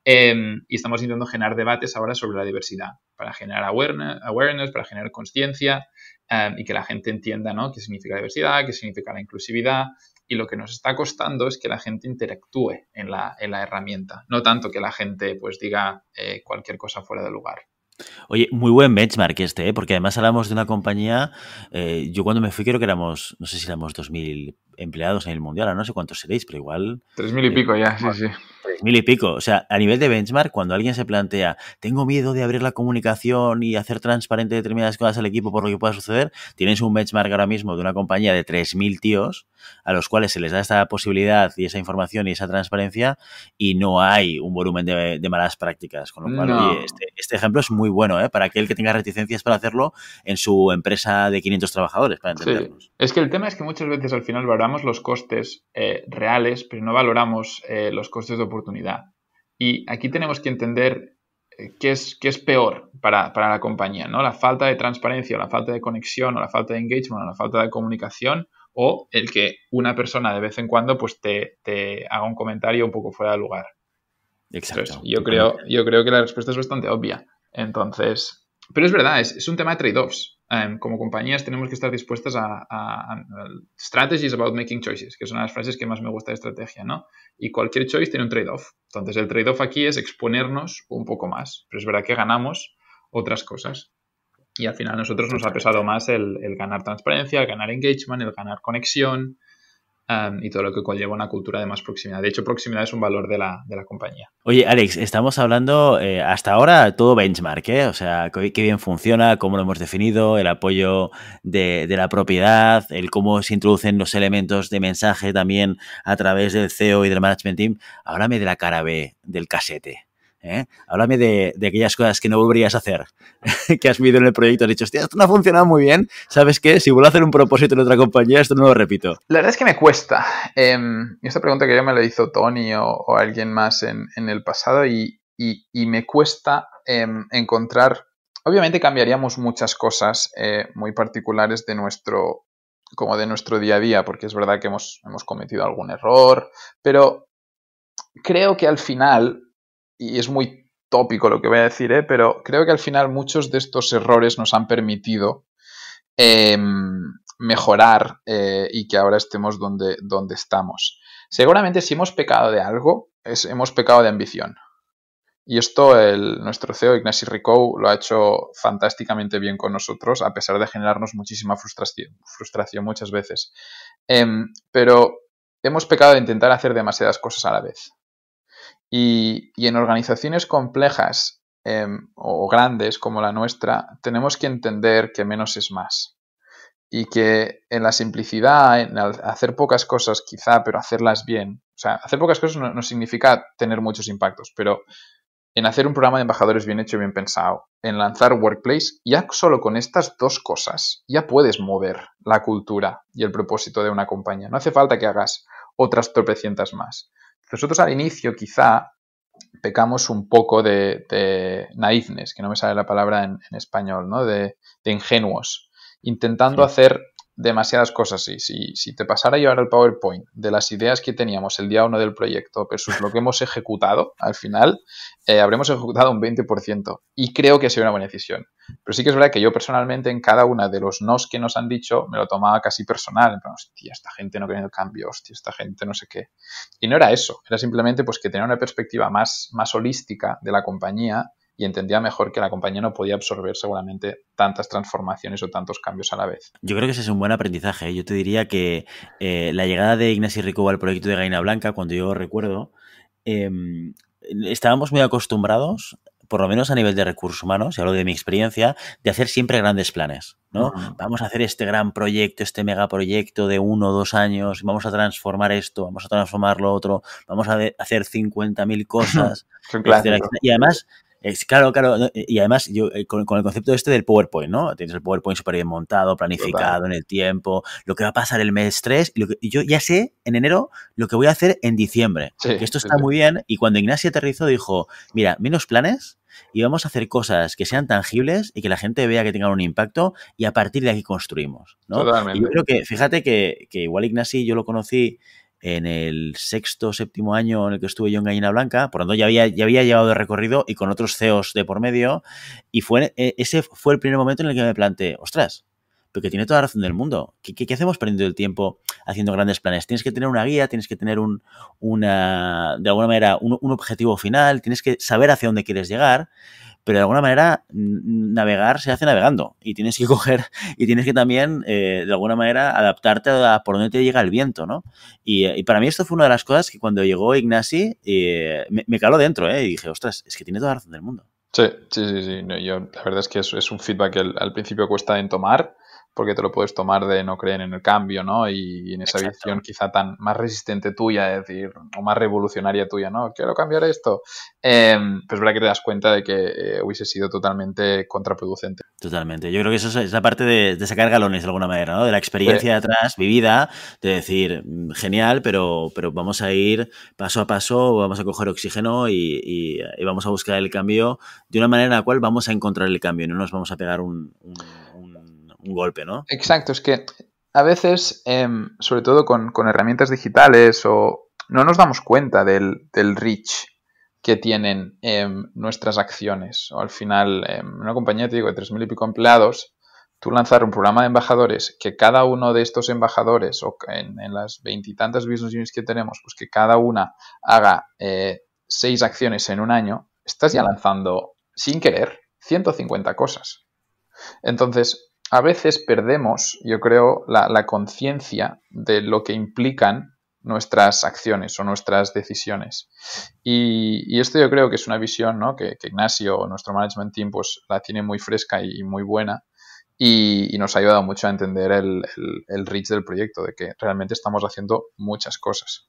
Em, y estamos intentando generar debates ahora sobre la diversidad, para generar awareness, para generar conciencia em, y que la gente entienda ¿no? qué significa la diversidad, qué significa la inclusividad. Y lo que nos está costando es que la gente interactúe en la, en la herramienta, no tanto que la gente pues diga eh, cualquier cosa fuera de lugar. Oye, muy buen benchmark este, ¿eh? porque además hablamos de una compañía, eh, yo cuando me fui creo que éramos, no sé si éramos 2.000 empleados en el mundial. no sé cuántos seréis, pero igual. Tres mil y eh, pico ya, sí, sí. 3.000 mil y pico. O sea, a nivel de benchmark, cuando alguien se plantea, tengo miedo de abrir la comunicación y hacer transparente determinadas cosas al equipo por lo que pueda suceder, tienes un benchmark ahora mismo de una compañía de tres mil tíos a los cuales se les da esta posibilidad y esa información y esa transparencia y no hay un volumen de, malas prácticas. Con lo cual, este, este, ejemplo es muy bueno ¿eh? para aquel que tenga reticencias para hacerlo en su empresa de 500 trabajadores, para entendernos. Es que el tema es que muchas veces al final, valoramos los costes eh, reales, pero no valoramos eh, los costes de oportunidad. Y aquí tenemos que entender eh, qué es, qué es peor para, para, la compañía, ¿no? La falta de transparencia, o la falta de conexión, o la falta de engagement, o la falta de comunicación, o el que una persona de vez en cuando pues, te, te haga un comentario un poco fuera de lugar. Exacto. yo, creo, yo creo que la respuesta es bastante obvia. Entonces, pero es verdad, es, un tema de trade-offs. Em, como compañías tenemos que estar dispuestas a, strategies about making choices, que son las frases que más me gusta de estrategia, ¿no? Y cualquier choice tiene un trade-off. Entonces el trade-off aquí es exponernos un poco más, pero es verdad que ganamos otras cosas. Y al final a nosotros nos ha pesado más el ganar transparencia, el ganar engagement, el ganar conexión, y todo lo que conlleva una cultura de más proximidad. De hecho, proximidad es un valor de la, compañía. Oye, Alex, estamos hablando eh, hasta ahora todo benchmark, ¿eh? O sea, qué, bien funciona, cómo lo hemos definido, el apoyo de, de, la propiedad, el cómo se introducen los elementos de mensaje también a través del CEO y del management team. Háblame de la cara B del casete. ¿eh? Háblame de, aquellas cosas que no volverías a hacer, que has vivido en el proyecto, has dicho, hostia, esto no ha funcionado muy bien, ¿sabes qué? Si vuelvo a hacer un propósito en otra compañía, esto no lo repito. La verdad es que me cuesta. Em, esta pregunta que ya me la hizo Tony o, alguien más en, el pasado y, me cuesta em, encontrar... Obviamente cambiaríamos muchas cosas eh, muy particulares de nuestro como de nuestro día a día, porque es verdad que hemos cometido algún error, pero creo que al final y es muy tópico lo que voy a decir, ¿eh? pero creo que al final muchos de estos errores nos han permitido em, mejorar eh, y que ahora estemos donde, donde estamos. Seguramente si hemos pecado de algo, es, hemos pecado de ambición. Y esto el, nuestro CEO Ignacy Ricou lo ha hecho fantásticamente bien con nosotros, a pesar de generarnos muchísima frustración, frustración muchas veces. Em, pero hemos pecado de intentar hacer demasiadas cosas a la vez. Y, en organizaciones complejas em, o grandes como la nuestra, tenemos que entender que menos es más. Y que en la simplicidad, en hacer pocas cosas quizá, pero hacerlas bien. O sea, hacer pocas cosas no, significa tener muchos impactos, pero en hacer un programa de embajadores bien hecho y bien pensado, en lanzar Workplace, ya solo con estas dos cosas ya puedes mover la cultura y el propósito de una compañía. No hace falta que hagas otras torpecientas más. Nosotros al inicio quizá pecamos un poco de, de que no me sale la palabra en, español, ¿no? de, ingenuos, intentando hacer demasiadas cosas. Y si, si te pasara yo llevar el PowerPoint de las ideas que teníamos el día uno del proyecto versus lo que hemos ejecutado, al final eh, habremos ejecutado un 20%. Y creo que ha sido una buena decisión. Pero sí que es verdad que yo personalmente en cada una de los nos que nos han dicho me lo tomaba casi personal. pero hostia, esta gente no quería cambios cambio, hostia, esta gente no sé qué. Y no era eso, era simplemente pues que tener una perspectiva más, más holística de la compañía y entendía mejor que la compañía no podía absorber seguramente tantas transformaciones o tantos cambios a la vez. Yo creo que ese es un buen aprendizaje. ¿eh? Yo te diría que eh, la llegada de Ignacio Rico al proyecto de Gaina Blanca, cuando yo recuerdo, em, estábamos muy acostumbrados por lo menos a nivel de recursos humanos, y hablo de mi experiencia, de hacer siempre grandes planes, ¿no? Vamos a hacer este gran proyecto, este megaproyecto de uno o dos años, vamos a transformar esto, vamos a transformar lo otro, vamos a hacer 50.000 cosas. y además claro, claro. Eh, y además, yo eh, con, el concepto este del PowerPoint, ¿no? Tienes el PowerPoint súper bien montado, planificado en el tiempo, lo que va a pasar el mes 3. yo ya sé en enero lo que voy a hacer en diciembre. que esto está muy bien. Y cuando Ignacio aterrizó, dijo: Mira, menos planes y vamos a hacer cosas que sean tangibles y que la gente vea que tengan un impacto y a partir de aquí construimos. ¿no? Totalmente. Y yo creo que, fíjate que, que igual ignacio yo lo conocí en el sexto, séptimo año en el que estuve yo en Gallina Blanca, por donde ya había, ya había llevado de recorrido y con otros CEOs de por medio, y fue, eh, ese fue el primer momento en el que me planteé, ostras, pero que tiene toda la razón del mundo. ¿Qué, hacemos perdiendo el tiempo haciendo grandes planes? Tienes que tener una guía, tienes que tener un, una, de alguna manera, un, objetivo final, tienes que saber hacia dónde quieres llegar pero de alguna manera navegar se hace navegando y tienes que coger y tienes que también eh, de alguna manera adaptarte a por dónde te llega el viento, ¿no? Y, para mí esto fue una de las cosas que cuando llegó Ignasi eh, me, caló dentro, ¿eh? Y dije, ostras, es que tiene toda la razón del mundo. Sí, sí, sí, la verdad es que es, es un feedback que al, principio cuesta en tomar porque te lo puedes tomar de no creer en el cambio, ¿no? Y, en esa visión quizá tan más resistente tuya, es decir, o más revolucionaria tuya, ¿no? Quiero cambiar esto. Em, pues es que te das cuenta de que eh, hubiese sido totalmente contraproducente. Totalmente. Yo creo que eso es, la parte de, sacar galones de alguna manera, ¿no? De la experiencia de atrás, vivida, de decir, mm, genial, pero, pero vamos a ir paso a paso, vamos a coger oxígeno y, vamos a buscar el cambio de una manera en la cual vamos a encontrar el cambio, no nos vamos a pegar un un golpe, ¿no? Exacto, es que a veces, em, sobre todo con, herramientas digitales, o no nos damos cuenta del, rich reach que tienen em, nuestras acciones. O al final, em, una compañía, te digo, de 3.000 y pico empleados, tú lanzar un programa de embajadores, que cada uno de estos embajadores, o en, en las veintitantas business units que tenemos, pues que cada una haga eh, seis acciones en un año, estás ya lanzando, sin querer, 150 cosas. Entonces, a veces perdemos, yo creo, la, conciencia de lo que implican nuestras acciones o nuestras decisiones. Y, esto yo creo que es una visión ¿no? que, Ignacio, nuestro management team, pues la tiene muy fresca y muy buena y, nos ha ayudado mucho a entender el, el, reach del proyecto, de que realmente estamos haciendo muchas cosas.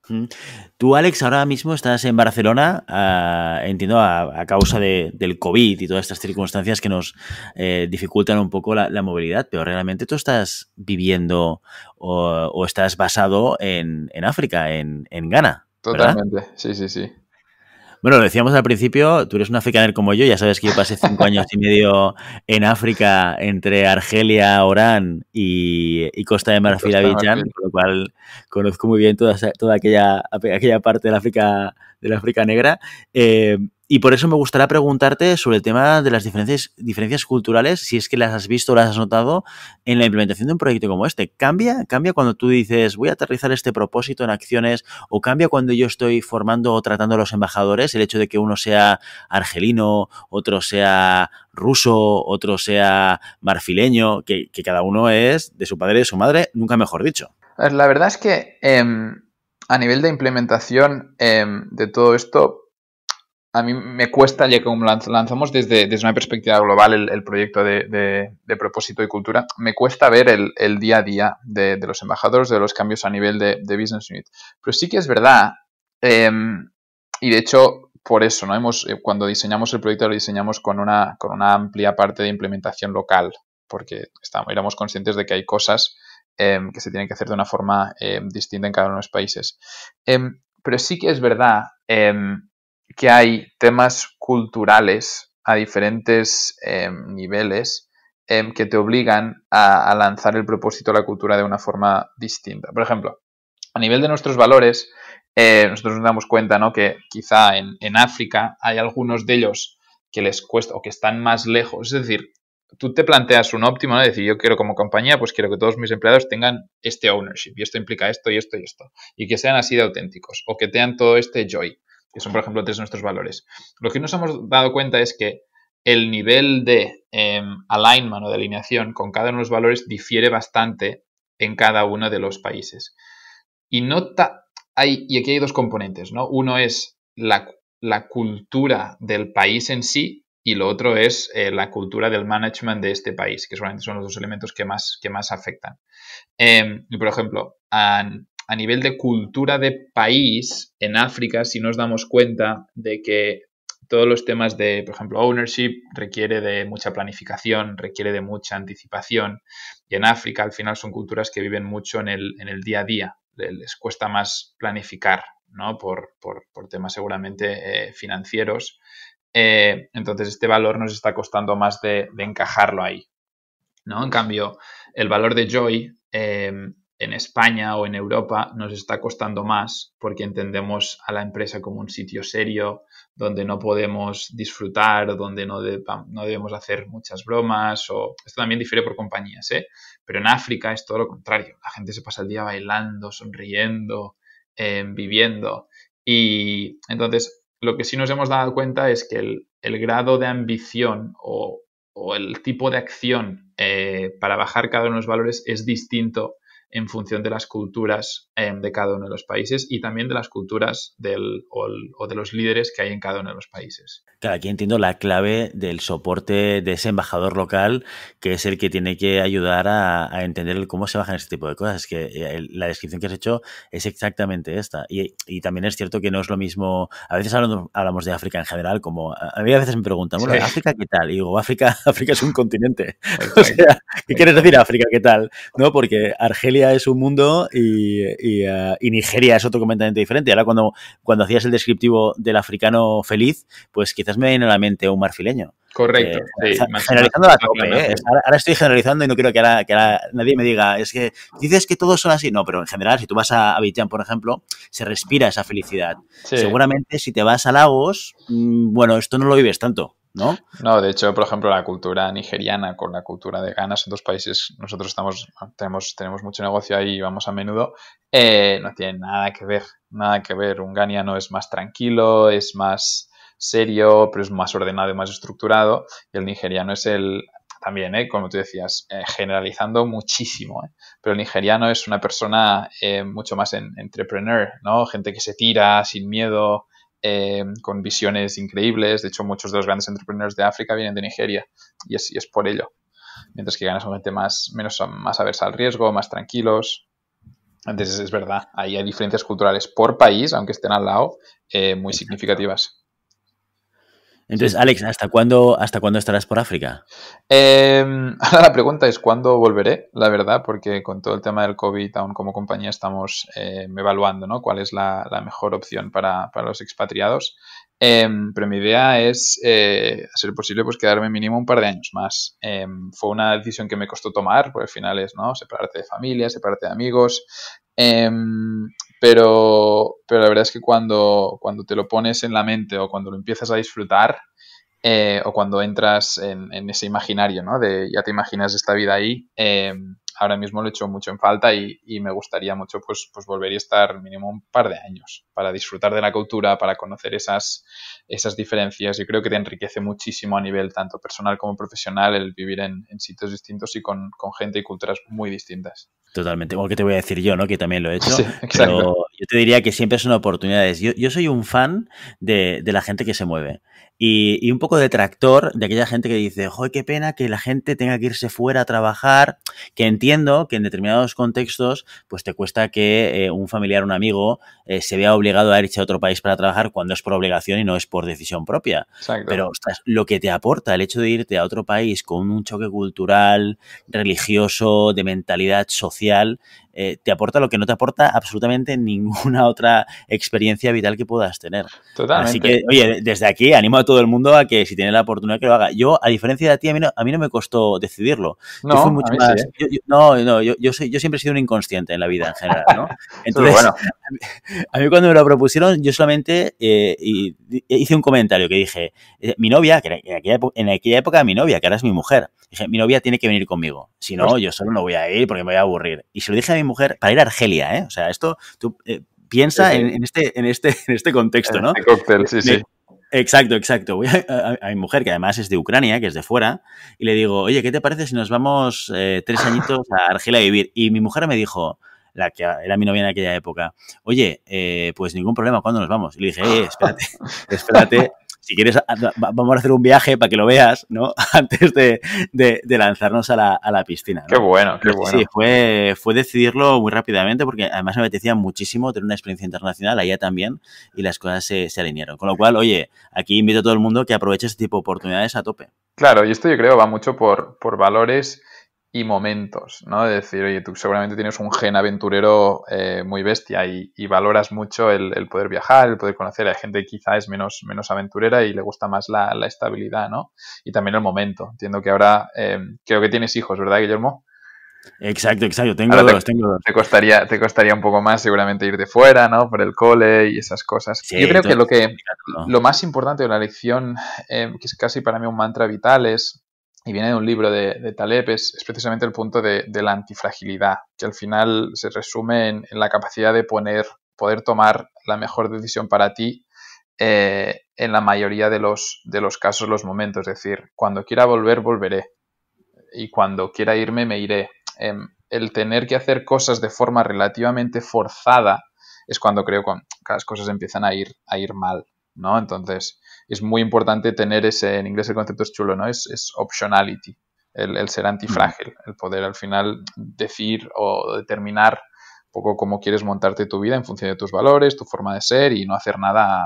Tú, Alex, ahora mismo estás en Barcelona, ah, entiendo, a, causa del COVID y todas estas circunstancias que nos eh, dificultan un poco la, movilidad, pero realmente tú estás viviendo o, estás basado en, África, en, en Ghana. Totalmente, sí, sí, sí. Bueno, lo decíamos al principio, tú eres un africaner como yo, ya sabes que yo pasé cinco años y medio en África, entre Argelia, Orán y, Costa de Marfil, Abidjan, con lo cual conozco muy bien toda, toda aquella, aquella parte del África, del África negra. Eh, y por eso me gustaría preguntarte sobre el tema de las diferencias, culturales, si es que las has visto, o las has notado en la implementación de un proyecto como este. ¿Cambia? ¿Cambia cuando tú dices voy a aterrizar este propósito en acciones? ¿O cambia cuando yo estoy formando o tratando a los embajadores? El hecho de que uno sea argelino, otro sea ruso, otro sea marfileño, que, cada uno es de su padre y de su madre, nunca mejor dicho. Pues la verdad es que em, a nivel de implementación em, de todo esto a mí me cuesta, ya que lanzamos desde, una perspectiva global el, proyecto de, propósito y cultura, me cuesta ver el, día a día de, los embajadores, de los cambios a nivel de, Business Unit. Pero sí que es verdad, em, y de hecho, por eso, ¿no? Hemos, eh, cuando diseñamos el proyecto lo diseñamos con una, con una amplia parte de implementación local, porque estábamos éramos conscientes de que hay cosas em, que se tienen que hacer de una forma em, distinta en cada uno de los países. pero sí que es verdad que hay temas culturales a diferentes eh, niveles eh, que te obligan a, lanzar el propósito a la cultura de una forma distinta. Por ejemplo, a nivel de nuestros valores, eh, nosotros nos damos cuenta que quizá en, en, África hay algunos de ellos que les cuesta o que están más lejos. Es decir, tú te planteas un óptimo, ¿no? decir, yo quiero como compañía, pues quiero que todos mis empleados tengan este ownership, y esto implica esto y esto y esto, y que sean así de auténticos, o que tengan todo este joy que son, por ejemplo, tres de nuestros valores. Lo que nos hemos dado cuenta es que el nivel de em, alignment o de alineación con cada uno de los valores difiere bastante en cada uno de los países. Y, nota, hay, y aquí hay dos componentes, ¿no? Uno es la, cultura del país en sí y lo otro es eh, la cultura del management de este país, que seguramente son los dos elementos que más, que más afectan. Em, por ejemplo, a nivel de cultura de país en África, si nos damos cuenta de que todos los temas de, por ejemplo, ownership requiere de mucha planificación, requiere de mucha anticipación. Y en África, al final, son culturas que viven mucho en el, en el día a día. Les cuesta más planificar, ¿no? Por, temas seguramente eh, financieros. Eh, entonces, este valor nos está costando más de, encajarlo ahí, ¿no? En cambio, el valor de Joy eh, en España o en Europa nos está costando más porque entendemos a la empresa como un sitio serio donde no podemos disfrutar, donde no, debemos hacer muchas bromas o esto también difiere por compañías, ¿eh? Pero en África es todo lo contrario, la gente se pasa el día bailando, sonriendo, em, viviendo y entonces lo que sí nos hemos dado cuenta es que el, grado de ambición o, el tipo de acción eh, para bajar cada uno de los valores es distinto en función de las culturas em, de cada uno de los países y también de las culturas del, o, de los líderes que hay en cada uno de los países. Claro, aquí entiendo la clave del soporte de ese embajador local, que es el que tiene que ayudar a, entender cómo se bajan este tipo de cosas. que eh, la descripción que has hecho es exactamente esta. Y, también es cierto que no es lo mismo. A veces hablamos, de África en general, como a mí a veces me preguntan, bueno, ¿África qué tal? Y digo, oh, África, África es un continente. O sea, ¿qué quieres decir África qué tal? ¿No? Porque Argelia es un mundo eh, y, Nigeria es otro completamente diferente. Ahora, cuando, cuando hacías el descriptivo del africano feliz, pues quizás me viene a la mente un marfileño. Correcto. Eh, generalizando la tope. Eh. ahora, estoy generalizando y no quiero que ahora, nadie me diga, es que dices que todos son así. No, pero en general, si tú vas a Abidjan, por ejemplo, se respira esa felicidad. Seguramente si te vas a Lagos, mm, bueno, esto no lo vives tanto. ¿no? No, de hecho, por ejemplo, la cultura nigeriana con la cultura de Ghana son dos países, nosotros estamos, tenemos, tenemos mucho negocio ahí y vamos a menudo, eh, no tiene nada que ver, nada que ver. Un ganiano es más tranquilo, es más serio, pero es más ordenado y más estructurado, y el nigeriano es el también, ¿eh? como tú decías, eh, generalizando muchísimo, eh. pero el nigeriano es una persona mucho más entrepreneur, ¿no? Gente que se tira sin miedo, eh, con visiones increíbles. De hecho, muchos de los grandes entrepreneurs de África vienen de Nigeria y es, es por ello. Mientras que ganas son gente más, menos, más aversa al riesgo, más tranquilos. Entonces, es verdad, ahí hay diferencias culturales por país, aunque estén al lado, eh, muy significativas. Entonces, Alex, ¿hasta cuándo, ¿hasta cuándo estarás por África? Em, ahora la pregunta es cuándo volveré, la verdad, porque con todo el tema del COVID, aún como compañía estamos em, evaluando ¿no? cuál es la, mejor opción para, los expatriados. Em, pero mi idea es, eh, a ser posible, pues quedarme mínimo un par de años más. fue una decisión que me costó tomar, porque al final es, ¿no? Separarte de familia, separarte de amigos. Pero, pero la verdad es que cuando, cuando te lo pones en la mente o cuando lo empiezas a disfrutar, eh, o cuando entras en, ese imaginario, ¿no? De ya te imaginas esta vida ahí, em, ahora mismo lo echo mucho en falta y, me gustaría mucho pues, pues volver y estar mínimo un par de años para disfrutar de la cultura, para conocer esas, esas diferencias. Yo creo que te enriquece muchísimo a nivel tanto personal como profesional el vivir en, sitios distintos y con, gente y culturas muy distintas. Totalmente, igual que te voy a decir yo, ¿no? Que también lo he hecho. yo te diría que siempre son oportunidades. Yo, soy un fan de, la gente que se mueve y, un poco detractor de aquella gente que dice, joder, qué pena que la gente tenga que irse fuera a trabajar, que entiendo que en determinados contextos, pues te cuesta que eh, un familiar, un amigo, eh, se vea obligado a irse a otro país para trabajar cuando es por obligación y no es por decisión propia. Pero, lo que te aporta el hecho de irte a otro país con un choque cultural, religioso, de mentalidad social, eh, te aporta lo que no te aporta absolutamente ninguna otra experiencia vital que puedas tener. Totalmente. Así que, oye, desde aquí animo a todo el mundo a que si tiene la oportunidad que lo haga. Yo, a diferencia de ti, a mí no, a mí no me costó decidirlo. No, yo mucho más, no, no yo, siempre he sido un inconsciente en la vida en general, Entonces, bueno. a mí cuando me lo propusieron, yo solamente eh, hice un comentario que dije, eh, mi novia, que en aquella, época mi novia, que ahora es mi mujer, dije, mi novia tiene que venir conmigo, si no, pues yo solo no voy a ir porque me voy a aburrir. Y se lo dije a mi mujer para ir a Argelia, ¿eh? O sea, esto, tú eh, piensa En, este, en, este, en este contexto, ¿no? Este sí, sí. Exacto, exacto. Voy a, mi mujer, que además es de Ucrania, que es de fuera, y le digo, oye, ¿qué te parece si nos vamos eh, tres añitos a Argelia a vivir? Y mi mujer me dijo, la que era mi novia en aquella época, oye, eh, pues ningún problema, ¿cuándo nos vamos? Y le dije, espérate, espérate, si quieres, ah, vamos a hacer un viaje para que lo veas, ¿no? Antes de, lanzarnos a la, a la piscina. Qué bueno, qué bueno. Sí, fue, fue decidirlo muy rápidamente porque además me apetecía muchísimo tener una experiencia internacional allá también y las cosas se, alinearon. Con lo cual, oye, aquí invito a todo el mundo que aproveche este tipo de oportunidades a tope. Claro, y esto yo creo va mucho por, por valores y momentos, ¿no? Es decir, oye, tú seguramente tienes un gen aventurero eh, muy bestia y, valoras mucho el, poder viajar, el poder conocer. Hay gente que quizá es menos, menos aventurera y le gusta más la, estabilidad, ¿no? Y también el momento. Entiendo que ahora, eh, creo que tienes hijos, ¿verdad, Guillermo? Exacto, exacto. Tengo dos, te, tengo dos. Te costaría, te costaría un poco más seguramente ir de fuera, ¿no? Por el cole y esas cosas. Yo creo que lo que lo más importante de la lección, eh, que es casi para mí un mantra vital, es y viene de un libro de, Taleb, es, precisamente el punto de, la antifragilidad, que al final se resume en, la capacidad de poner, poder tomar la mejor decisión para ti eh, en la mayoría de los, de los casos, los momentos. Es decir, cuando quiera volver, volveré. Y cuando quiera irme, me iré. Em, el tener que hacer cosas de forma relativamente forzada es cuando creo que las cosas empiezan a ir, a ir mal, ¿no? Entonces, es muy importante tener ese, en inglés el concepto es chulo, ¿no? Es, es optionality, el, el ser antifrágil, mm. el poder al final decir o determinar un poco cómo quieres montarte tu vida en función de tus valores, tu forma de ser y no hacer nada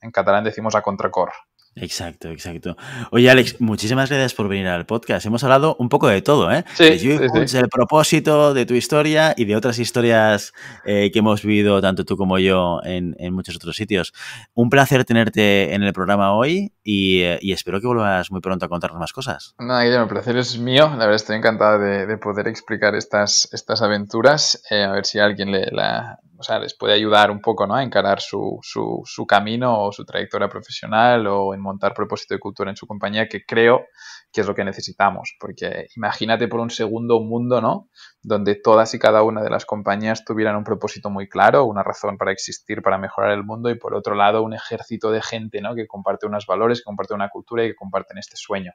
en catalán decimos a contracor, Exacto, exacto. Oye, Alex, muchísimas gracias por venir al podcast. Hemos hablado un poco de todo, ¿eh? Sí, el propósito de tu historia y de otras historias eh, que hemos vivido tanto tú como yo en, muchos otros sitios. Un placer tenerte en el programa hoy y, eh, espero que vuelvas muy pronto a contarnos más cosas. Nada, Guillermo, el placer es mío. La verdad, estoy encantado de, poder explicar estas, estas aventuras. Eh, a ver si alguien le, la, sea, les puede ayudar un poco ¿no? a encarar su, su, camino o su trayectoria profesional o en montar propósito de cultura en su compañía, que creo que es lo que necesitamos. Porque imagínate por un segundo un mundo ¿no? donde todas y cada una de las compañías tuvieran un propósito muy claro, una razón para existir, para mejorar el mundo y por otro lado un ejército de gente ¿no? que comparte unos valores, que comparte una cultura y que comparten este sueño.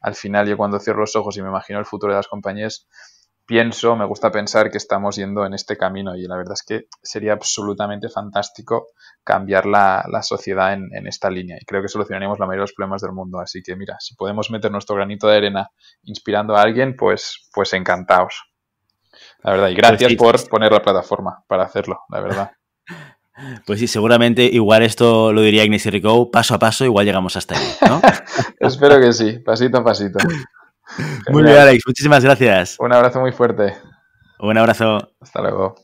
Al final yo cuando cierro los ojos y me imagino el futuro de las compañías, pienso, me gusta pensar que estamos yendo en este camino y la verdad es que sería absolutamente fantástico cambiar la, sociedad en, esta línea y creo que solucionaremos la mayoría de los problemas del mundo. Así que mira, si podemos meter nuestro granito de arena inspirando a alguien, pues, pues encantaos. La verdad, y pues gracias por poner la plataforma para hacerlo, la verdad. Pues sí, seguramente igual esto lo diría Ignacio Rico, paso a paso, igual llegamos hasta ahí, ¿no? Espero que sí, pasito a pasito. Muy bien, Alex. Muchísimas gracias. Un abrazo muy fuerte. Un abrazo. Hasta luego.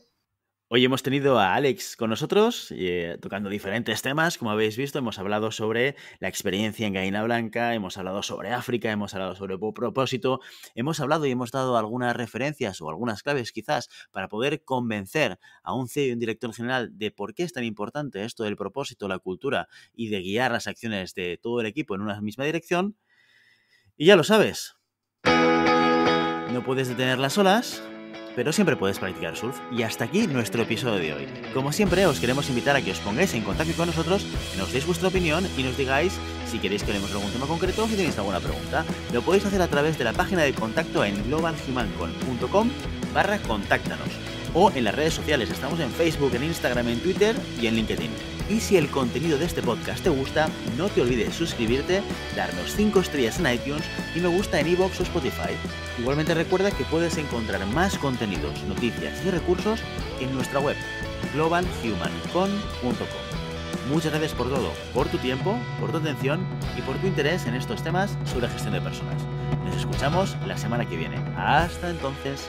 Hoy hemos tenido a Alex con nosotros eh, tocando diferentes temas. Como habéis visto, hemos hablado sobre la experiencia en Gallina Blanca, hemos hablado sobre África, hemos hablado sobre propósito, hemos hablado y hemos dado algunas referencias o algunas claves quizás para poder convencer a un CEO y un director general de por qué es tan importante esto del propósito, la cultura y de guiar las acciones de todo el equipo en una misma dirección. Y ya lo sabes, no puedes detener las olas, pero siempre puedes practicar surf. Y hasta aquí nuestro episodio de hoy. Como siempre, os queremos invitar a que os pongáis en contacto con nosotros, nos deis vuestra opinión y nos digáis si queréis que leemos algún tema concreto o si tenéis alguna pregunta. Lo podéis hacer a través de la página de contacto en globalhumancon.com barra contáctanos o en las redes sociales. Estamos en Facebook, en Instagram, en Twitter y en LinkedIn. Y si el contenido de este podcast te gusta, no te olvides suscribirte, darnos 5 estrellas en iTunes y me gusta en iVoox o Spotify. Igualmente recuerda que puedes encontrar más contenidos, noticias y recursos en nuestra web globalhumancon.com. Muchas gracias por todo, por tu tiempo, por tu atención y por tu interés en estos temas sobre gestión de personas. Nos escuchamos la semana que viene. Hasta entonces.